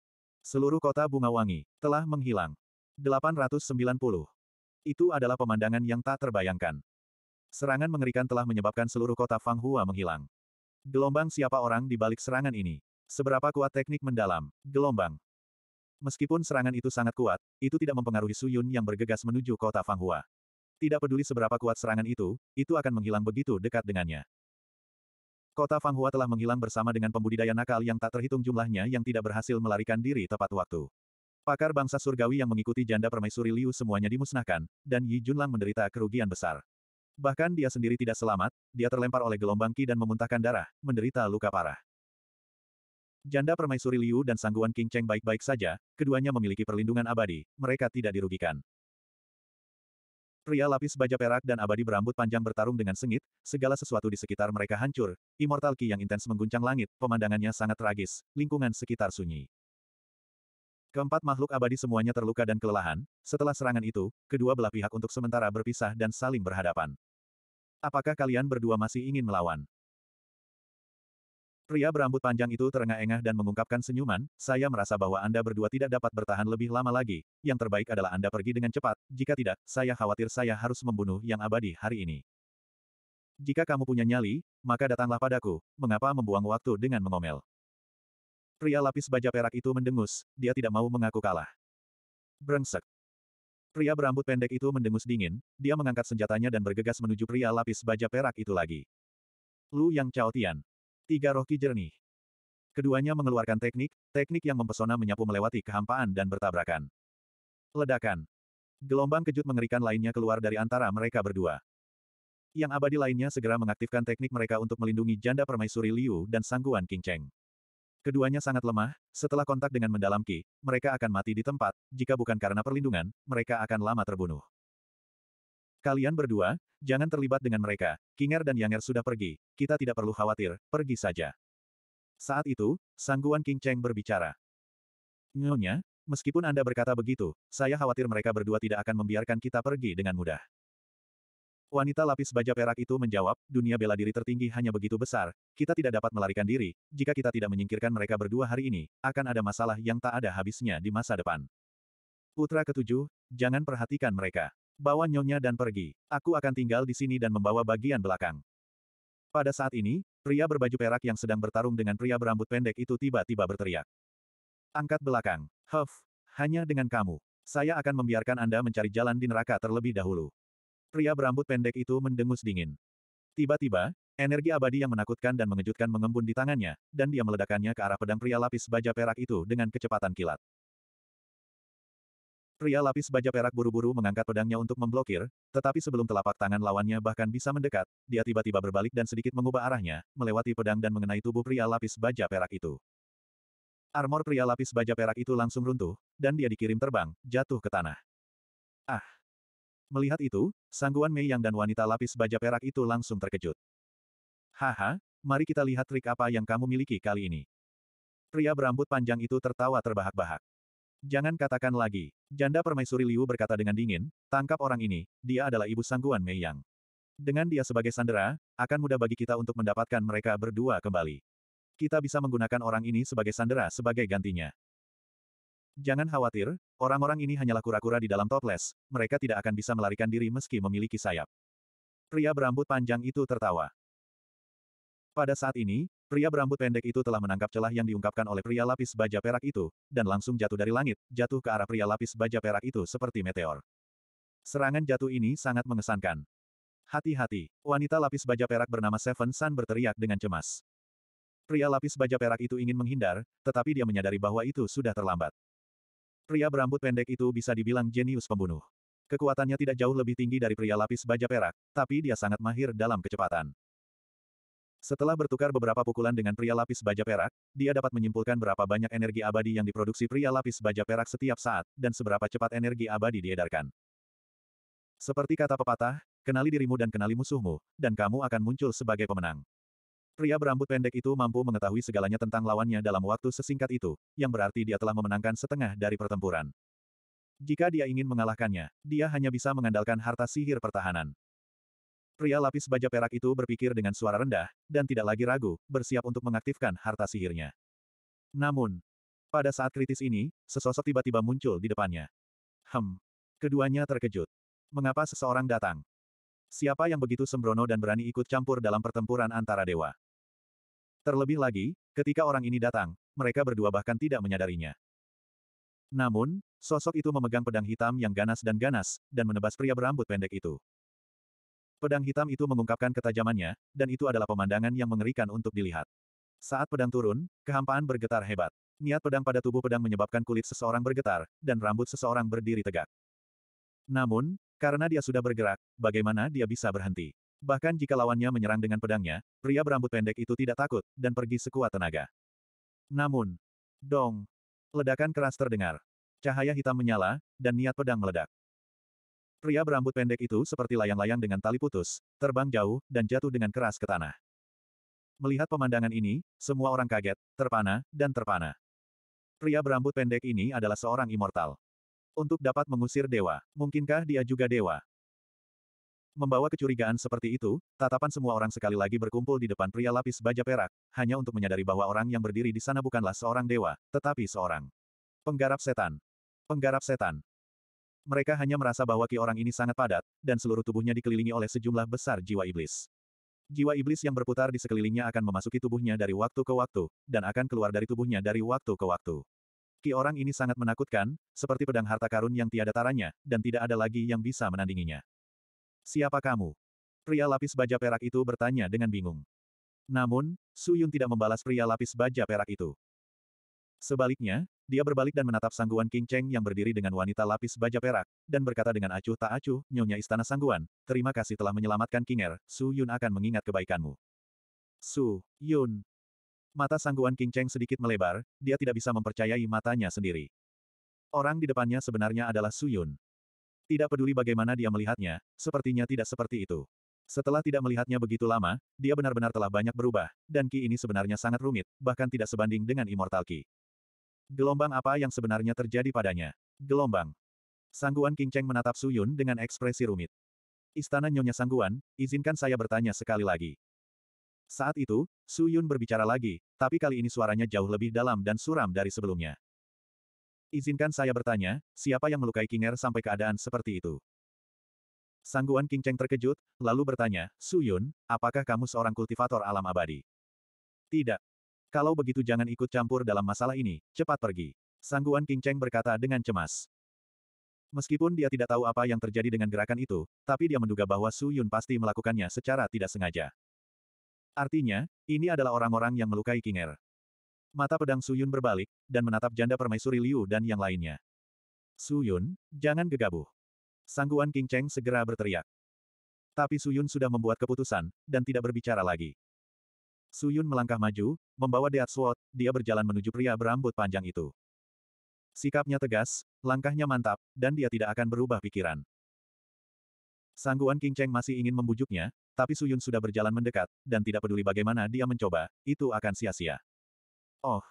Seluruh kota bunga wangi telah menghilang. 890. Itu adalah pemandangan yang tak terbayangkan. Serangan mengerikan telah menyebabkan seluruh kota Fanghua menghilang. Gelombang siapa orang di balik serangan ini? Seberapa kuat teknik mendalam? Gelombang. Meskipun serangan itu sangat kuat, itu tidak mempengaruhi Suyun yang bergegas menuju kota Fanghua. Tidak peduli seberapa kuat serangan itu, itu akan menghilang begitu dekat dengannya. Kota Fanghua telah menghilang bersama dengan pembudidaya nakal yang tak terhitung jumlahnya yang tidak berhasil melarikan diri tepat waktu. Pakar bangsa surgawi yang mengikuti janda permaisuri Liu semuanya dimusnahkan, dan Yi Junlang menderita kerugian besar. Bahkan dia sendiri tidak selamat, dia terlempar oleh gelombang Ki dan memuntahkan darah, menderita luka parah. Janda permaisuri Liu dan sangguan King Cheng baik-baik saja, keduanya memiliki perlindungan abadi, mereka tidak dirugikan. Pria lapis baja perak dan abadi berambut panjang bertarung dengan sengit, segala sesuatu di sekitar mereka hancur, immortal ki yang intens mengguncang langit, pemandangannya sangat tragis, lingkungan sekitar sunyi. Keempat makhluk abadi semuanya terluka dan kelelahan, setelah serangan itu, kedua belah pihak untuk sementara berpisah dan saling berhadapan. Apakah kalian berdua masih ingin melawan? Pria berambut panjang itu terengah-engah dan mengungkapkan senyuman, saya merasa bahwa Anda berdua tidak dapat bertahan lebih lama lagi, yang terbaik adalah Anda pergi dengan cepat, jika tidak, saya khawatir saya harus membunuh yang abadi hari ini. Jika kamu punya nyali, maka datanglah padaku, mengapa membuang waktu dengan mengomel? Pria lapis baja perak itu mendengus, dia tidak mau mengaku kalah. Brengsek. Pria berambut pendek itu mendengus dingin, dia mengangkat senjatanya dan bergegas menuju pria lapis baja perak itu lagi. Lu Yang Chao Tian. Tiga roh ki jernih. Keduanya mengeluarkan teknik, teknik yang mempesona menyapu melewati kehampaan dan bertabrakan. Ledakan. Gelombang kejut mengerikan lainnya keluar dari antara mereka berdua. Yang abadi lainnya segera mengaktifkan teknik mereka untuk melindungi janda permaisuri Liu dan sangguan King Cheng. Keduanya sangat lemah, setelah kontak dengan mendalam Ki, mereka akan mati di tempat, jika bukan karena perlindungan, mereka akan lama terbunuh. Kalian berdua, jangan terlibat dengan mereka, Kinger dan Yanger sudah pergi, kita tidak perlu khawatir, pergi saja. Saat itu, Sangguan King Cheng berbicara. Nyonya, meskipun Anda berkata begitu, saya khawatir mereka berdua tidak akan membiarkan kita pergi dengan mudah. Wanita lapis baja perak itu menjawab, dunia bela diri tertinggi hanya begitu besar, kita tidak dapat melarikan diri, jika kita tidak menyingkirkan mereka berdua hari ini, akan ada masalah yang tak ada habisnya di masa depan. Putra ketujuh, jangan perhatikan mereka. Bawa nyonya dan pergi. Aku akan tinggal di sini dan membawa bagian belakang. Pada saat ini, pria berbaju perak yang sedang bertarung dengan pria berambut pendek itu tiba-tiba berteriak. Angkat belakang. Huff, hanya dengan kamu. Saya akan membiarkan Anda mencari jalan di neraka terlebih dahulu. Pria berambut pendek itu mendengus dingin. Tiba-tiba, energi abadi yang menakutkan dan mengejutkan mengembun di tangannya, dan dia meledakannya ke arah pedang pria lapis baja perak itu dengan kecepatan kilat. Pria lapis baja perak buru-buru mengangkat pedangnya untuk memblokir, tetapi sebelum telapak tangan lawannya bahkan bisa mendekat, dia tiba-tiba berbalik dan sedikit mengubah arahnya, melewati pedang dan mengenai tubuh pria lapis baja perak itu. Armor pria lapis baja perak itu langsung runtuh, dan dia dikirim terbang, jatuh ke tanah. Ah! Melihat itu, sangguan Mei Yang dan wanita lapis baja perak itu langsung terkejut. Haha, mari kita lihat trik apa yang kamu miliki kali ini. Pria berambut panjang itu tertawa terbahak-bahak. Jangan katakan lagi, janda permaisuri Liu berkata dengan dingin, tangkap orang ini, dia adalah ibu sangguan Mei Yang. Dengan dia sebagai sandera, akan mudah bagi kita untuk mendapatkan mereka berdua kembali. Kita bisa menggunakan orang ini sebagai sandera sebagai gantinya. Jangan khawatir, orang-orang ini hanyalah kura-kura di dalam toples, mereka tidak akan bisa melarikan diri meski memiliki sayap. Pria berambut panjang itu tertawa. Pada saat ini, pria berambut pendek itu telah menangkap celah yang diungkapkan oleh pria lapis baja perak itu, dan langsung jatuh dari langit, jatuh ke arah pria lapis baja perak itu seperti meteor. Serangan jatuh ini sangat mengesankan. Hati-hati, wanita lapis baja perak bernama Seven Sun berteriak dengan cemas. Pria lapis baja perak itu ingin menghindar, tetapi dia menyadari bahwa itu sudah terlambat. Pria berambut pendek itu bisa dibilang jenius pembunuh. Kekuatannya tidak jauh lebih tinggi dari pria lapis baja perak, tapi dia sangat mahir dalam kecepatan. Setelah bertukar beberapa pukulan dengan pria lapis baja perak, dia dapat menyimpulkan berapa banyak energi abadi yang diproduksi pria lapis baja perak setiap saat, dan seberapa cepat energi abadi diedarkan. Seperti kata pepatah, kenali dirimu dan kenali musuhmu, dan kamu akan muncul sebagai pemenang. Pria berambut pendek itu mampu mengetahui segalanya tentang lawannya dalam waktu sesingkat itu, yang berarti dia telah memenangkan setengah dari pertempuran. Jika dia ingin mengalahkannya, dia hanya bisa mengandalkan harta sihir pertahanan. Pria lapis baja perak itu berpikir dengan suara rendah, dan tidak lagi ragu, bersiap untuk mengaktifkan harta sihirnya. Namun, pada saat kritis ini, sesosok tiba-tiba muncul di depannya. Hem. Keduanya terkejut. Mengapa seseorang datang? Siapa yang begitu sembrono dan berani ikut campur dalam pertempuran antara dewa? Terlebih lagi, ketika orang ini datang, mereka berdua bahkan tidak menyadarinya. Namun, sosok itu memegang pedang hitam yang ganas dan ganas, dan menebas pria berambut pendek itu. Pedang hitam itu mengungkapkan ketajamannya, dan itu adalah pemandangan yang mengerikan untuk dilihat. Saat pedang turun, kehampaan bergetar hebat. Niat pedang pada tubuh pedang menyebabkan kulit seseorang bergetar, dan rambut seseorang berdiri tegak. Namun, karena dia sudah bergerak, bagaimana dia bisa berhenti? Bahkan jika lawannya menyerang dengan pedangnya, pria berambut pendek itu tidak takut, dan pergi sekuat tenaga. Namun, dong, ledakan keras terdengar. Cahaya hitam menyala, dan niat pedang meledak. Pria berambut pendek itu seperti layang-layang dengan tali putus, terbang jauh, dan jatuh dengan keras ke tanah. Melihat pemandangan ini, semua orang kaget, terpana, dan terpana. Pria berambut pendek ini adalah seorang immortal. Untuk dapat mengusir dewa, mungkinkah dia juga dewa? Membawa kecurigaan seperti itu, tatapan semua orang sekali lagi berkumpul di depan pria lapis baja perak, hanya untuk menyadari bahwa orang yang berdiri di sana bukanlah seorang dewa, tetapi seorang penggarap setan. Penggarap setan. Mereka hanya merasa bahwa ki orang ini sangat padat, dan seluruh tubuhnya dikelilingi oleh sejumlah besar jiwa iblis. Jiwa iblis yang berputar di sekelilingnya akan memasuki tubuhnya dari waktu ke waktu, dan akan keluar dari tubuhnya dari waktu ke waktu. Ki orang ini sangat menakutkan, seperti pedang harta karun yang tiada taranya, dan tidak ada lagi yang bisa menandinginya. Siapa kamu? Pria lapis baja perak itu bertanya dengan bingung. Namun, Su Yun tidak membalas pria lapis baja perak itu. Sebaliknya, dia berbalik dan menatap sangguan King Cheng yang berdiri dengan wanita lapis baja perak, dan berkata dengan acuh tak acuh, nyonya istana sangguan, terima kasih telah menyelamatkan King Er, Su Yun akan mengingat kebaikanmu. Su Yun. Mata sangguan King Cheng sedikit melebar, dia tidak bisa mempercayai matanya sendiri. Orang di depannya sebenarnya adalah Su Yun. Tidak peduli bagaimana dia melihatnya, sepertinya tidak seperti itu. Setelah tidak melihatnya begitu lama, dia benar-benar telah banyak berubah, dan Ki ini sebenarnya sangat rumit, bahkan tidak sebanding dengan Immortal Ki. Gelombang apa yang sebenarnya terjadi padanya? Gelombang. Sangguan King Cheng menatap Su Yun dengan ekspresi rumit. Istana Nyonya Sangguan, izinkan saya bertanya sekali lagi. Saat itu, Su Yun berbicara lagi, tapi kali ini suaranya jauh lebih dalam dan suram dari sebelumnya. Izinkan saya bertanya, siapa yang melukai Kinger sampai keadaan seperti itu? Sangguan King Cheng terkejut, lalu bertanya, Su Yun, apakah kamu seorang kultivator alam abadi? Tidak. Kalau begitu jangan ikut campur dalam masalah ini, cepat pergi. Sangguan King Cheng berkata dengan cemas. Meskipun dia tidak tahu apa yang terjadi dengan gerakan itu, tapi dia menduga bahwa Su Yun pasti melakukannya secara tidak sengaja. Artinya, ini adalah orang-orang yang melukai Kinger. Mata pedang Suyun berbalik, dan menatap janda permaisuri Liu dan yang lainnya. Suyun, jangan gegabah. Sangguan King Cheng segera berteriak. Tapi Suyun sudah membuat keputusan, dan tidak berbicara lagi. Suyun melangkah maju, membawa Deat Sword, dia berjalan menuju pria berambut panjang itu. Sikapnya tegas, langkahnya mantap, dan dia tidak akan berubah pikiran. Sangguan King Cheng masih ingin membujuknya, tapi Suyun sudah berjalan mendekat, dan tidak peduli bagaimana dia mencoba, itu akan sia-sia. Oh.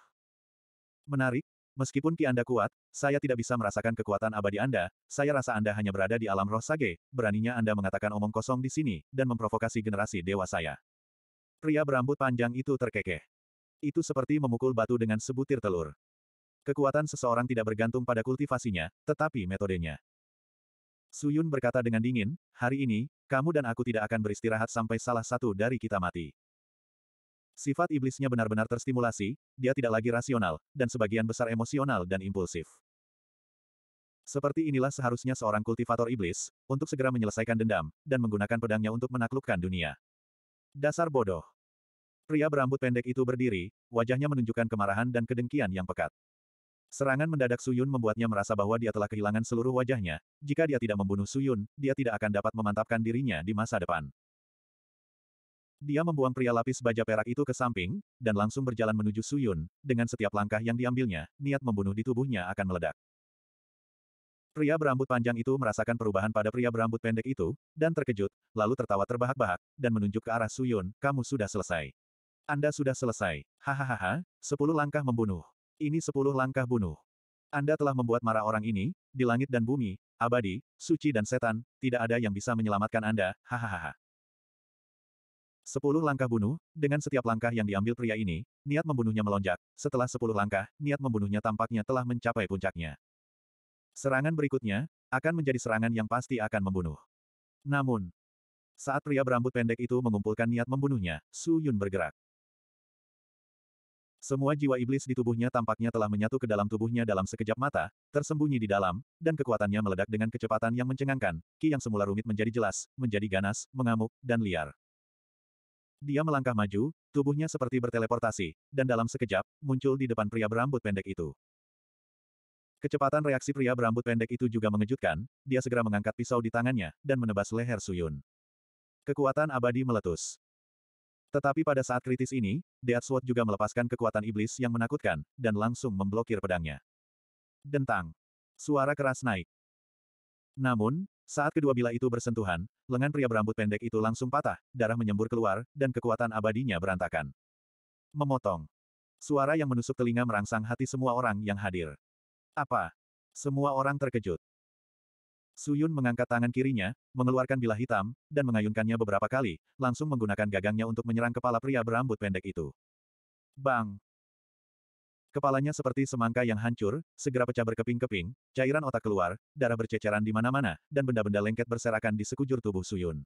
Menarik, meskipun Ki Anda kuat, saya tidak bisa merasakan kekuatan abadi Anda, saya rasa Anda hanya berada di alam roh sage, beraninya Anda mengatakan omong kosong di sini, dan memprovokasi generasi dewa saya. Pria berambut panjang itu terkekeh. Itu seperti memukul batu dengan sebutir telur. Kekuatan seseorang tidak bergantung pada kultivasinya, tetapi metodenya. Suyun berkata dengan dingin, hari ini, kamu dan aku tidak akan beristirahat sampai salah satu dari kita mati. Sifat iblisnya benar-benar terstimulasi, dia tidak lagi rasional, dan sebagian besar emosional dan impulsif. Seperti inilah seharusnya seorang kultivator iblis, untuk segera menyelesaikan dendam, dan menggunakan pedangnya untuk menaklukkan dunia. Dasar bodoh. Pria berambut pendek itu berdiri, wajahnya menunjukkan kemarahan dan kedengkian yang pekat. Serangan mendadak Suyun membuatnya merasa bahwa dia telah kehilangan seluruh wajahnya, jika dia tidak membunuh Suyun, dia tidak akan dapat memantapkan dirinya di masa depan. Dia membuang pria lapis baja perak itu ke samping, dan langsung berjalan menuju Suyun, dengan setiap langkah yang diambilnya, niat membunuh di tubuhnya akan meledak. Pria berambut panjang itu merasakan perubahan pada pria berambut pendek itu, dan terkejut, lalu tertawa terbahak-bahak, dan menunjuk ke arah Suyun, kamu sudah selesai. Anda sudah selesai. Hahaha, sepuluh langkah membunuh. Ini sepuluh langkah bunuh. Anda telah membuat marah orang ini, di langit dan bumi, abadi, suci dan setan, tidak ada yang bisa menyelamatkan Anda, hahaha. Sepuluh langkah bunuh, dengan setiap langkah yang diambil pria ini, niat membunuhnya melonjak, setelah sepuluh langkah, niat membunuhnya tampaknya telah mencapai puncaknya. Serangan berikutnya, akan menjadi serangan yang pasti akan membunuh. Namun, saat pria berambut pendek itu mengumpulkan niat membunuhnya, Su Yun bergerak. Semua jiwa iblis di tubuhnya tampaknya telah menyatu ke dalam tubuhnya dalam sekejap mata, tersembunyi di dalam, dan kekuatannya meledak dengan kecepatan yang mencengangkan, ki yang semula rumit menjadi jelas, menjadi ganas, mengamuk, dan liar. Dia melangkah maju, tubuhnya seperti berteleportasi, dan dalam sekejap, muncul di depan pria berambut pendek itu. Kecepatan reaksi pria berambut pendek itu juga mengejutkan, dia segera mengangkat pisau di tangannya, dan menebas leher Suyun. Kekuatan abadi meletus. Tetapi pada saat kritis ini, Deat Sword juga melepaskan kekuatan iblis yang menakutkan, dan langsung memblokir pedangnya. Dentang. Suara keras naik. Namun, saat kedua bila itu bersentuhan, lengan pria berambut pendek itu langsung patah, darah menyembur keluar, dan kekuatan abadinya berantakan. Memotong. Suara yang menusuk telinga merangsang hati semua orang yang hadir. Apa? Semua orang terkejut. Suyun mengangkat tangan kirinya, mengeluarkan bilah hitam, dan mengayunkannya beberapa kali, langsung menggunakan gagangnya untuk menyerang kepala pria berambut pendek itu. Bang! Kepalanya seperti semangka yang hancur, segera pecah berkeping-keping, cairan otak keluar, darah berceceran di mana-mana, dan benda-benda lengket berserakan di sekujur tubuh Suyun.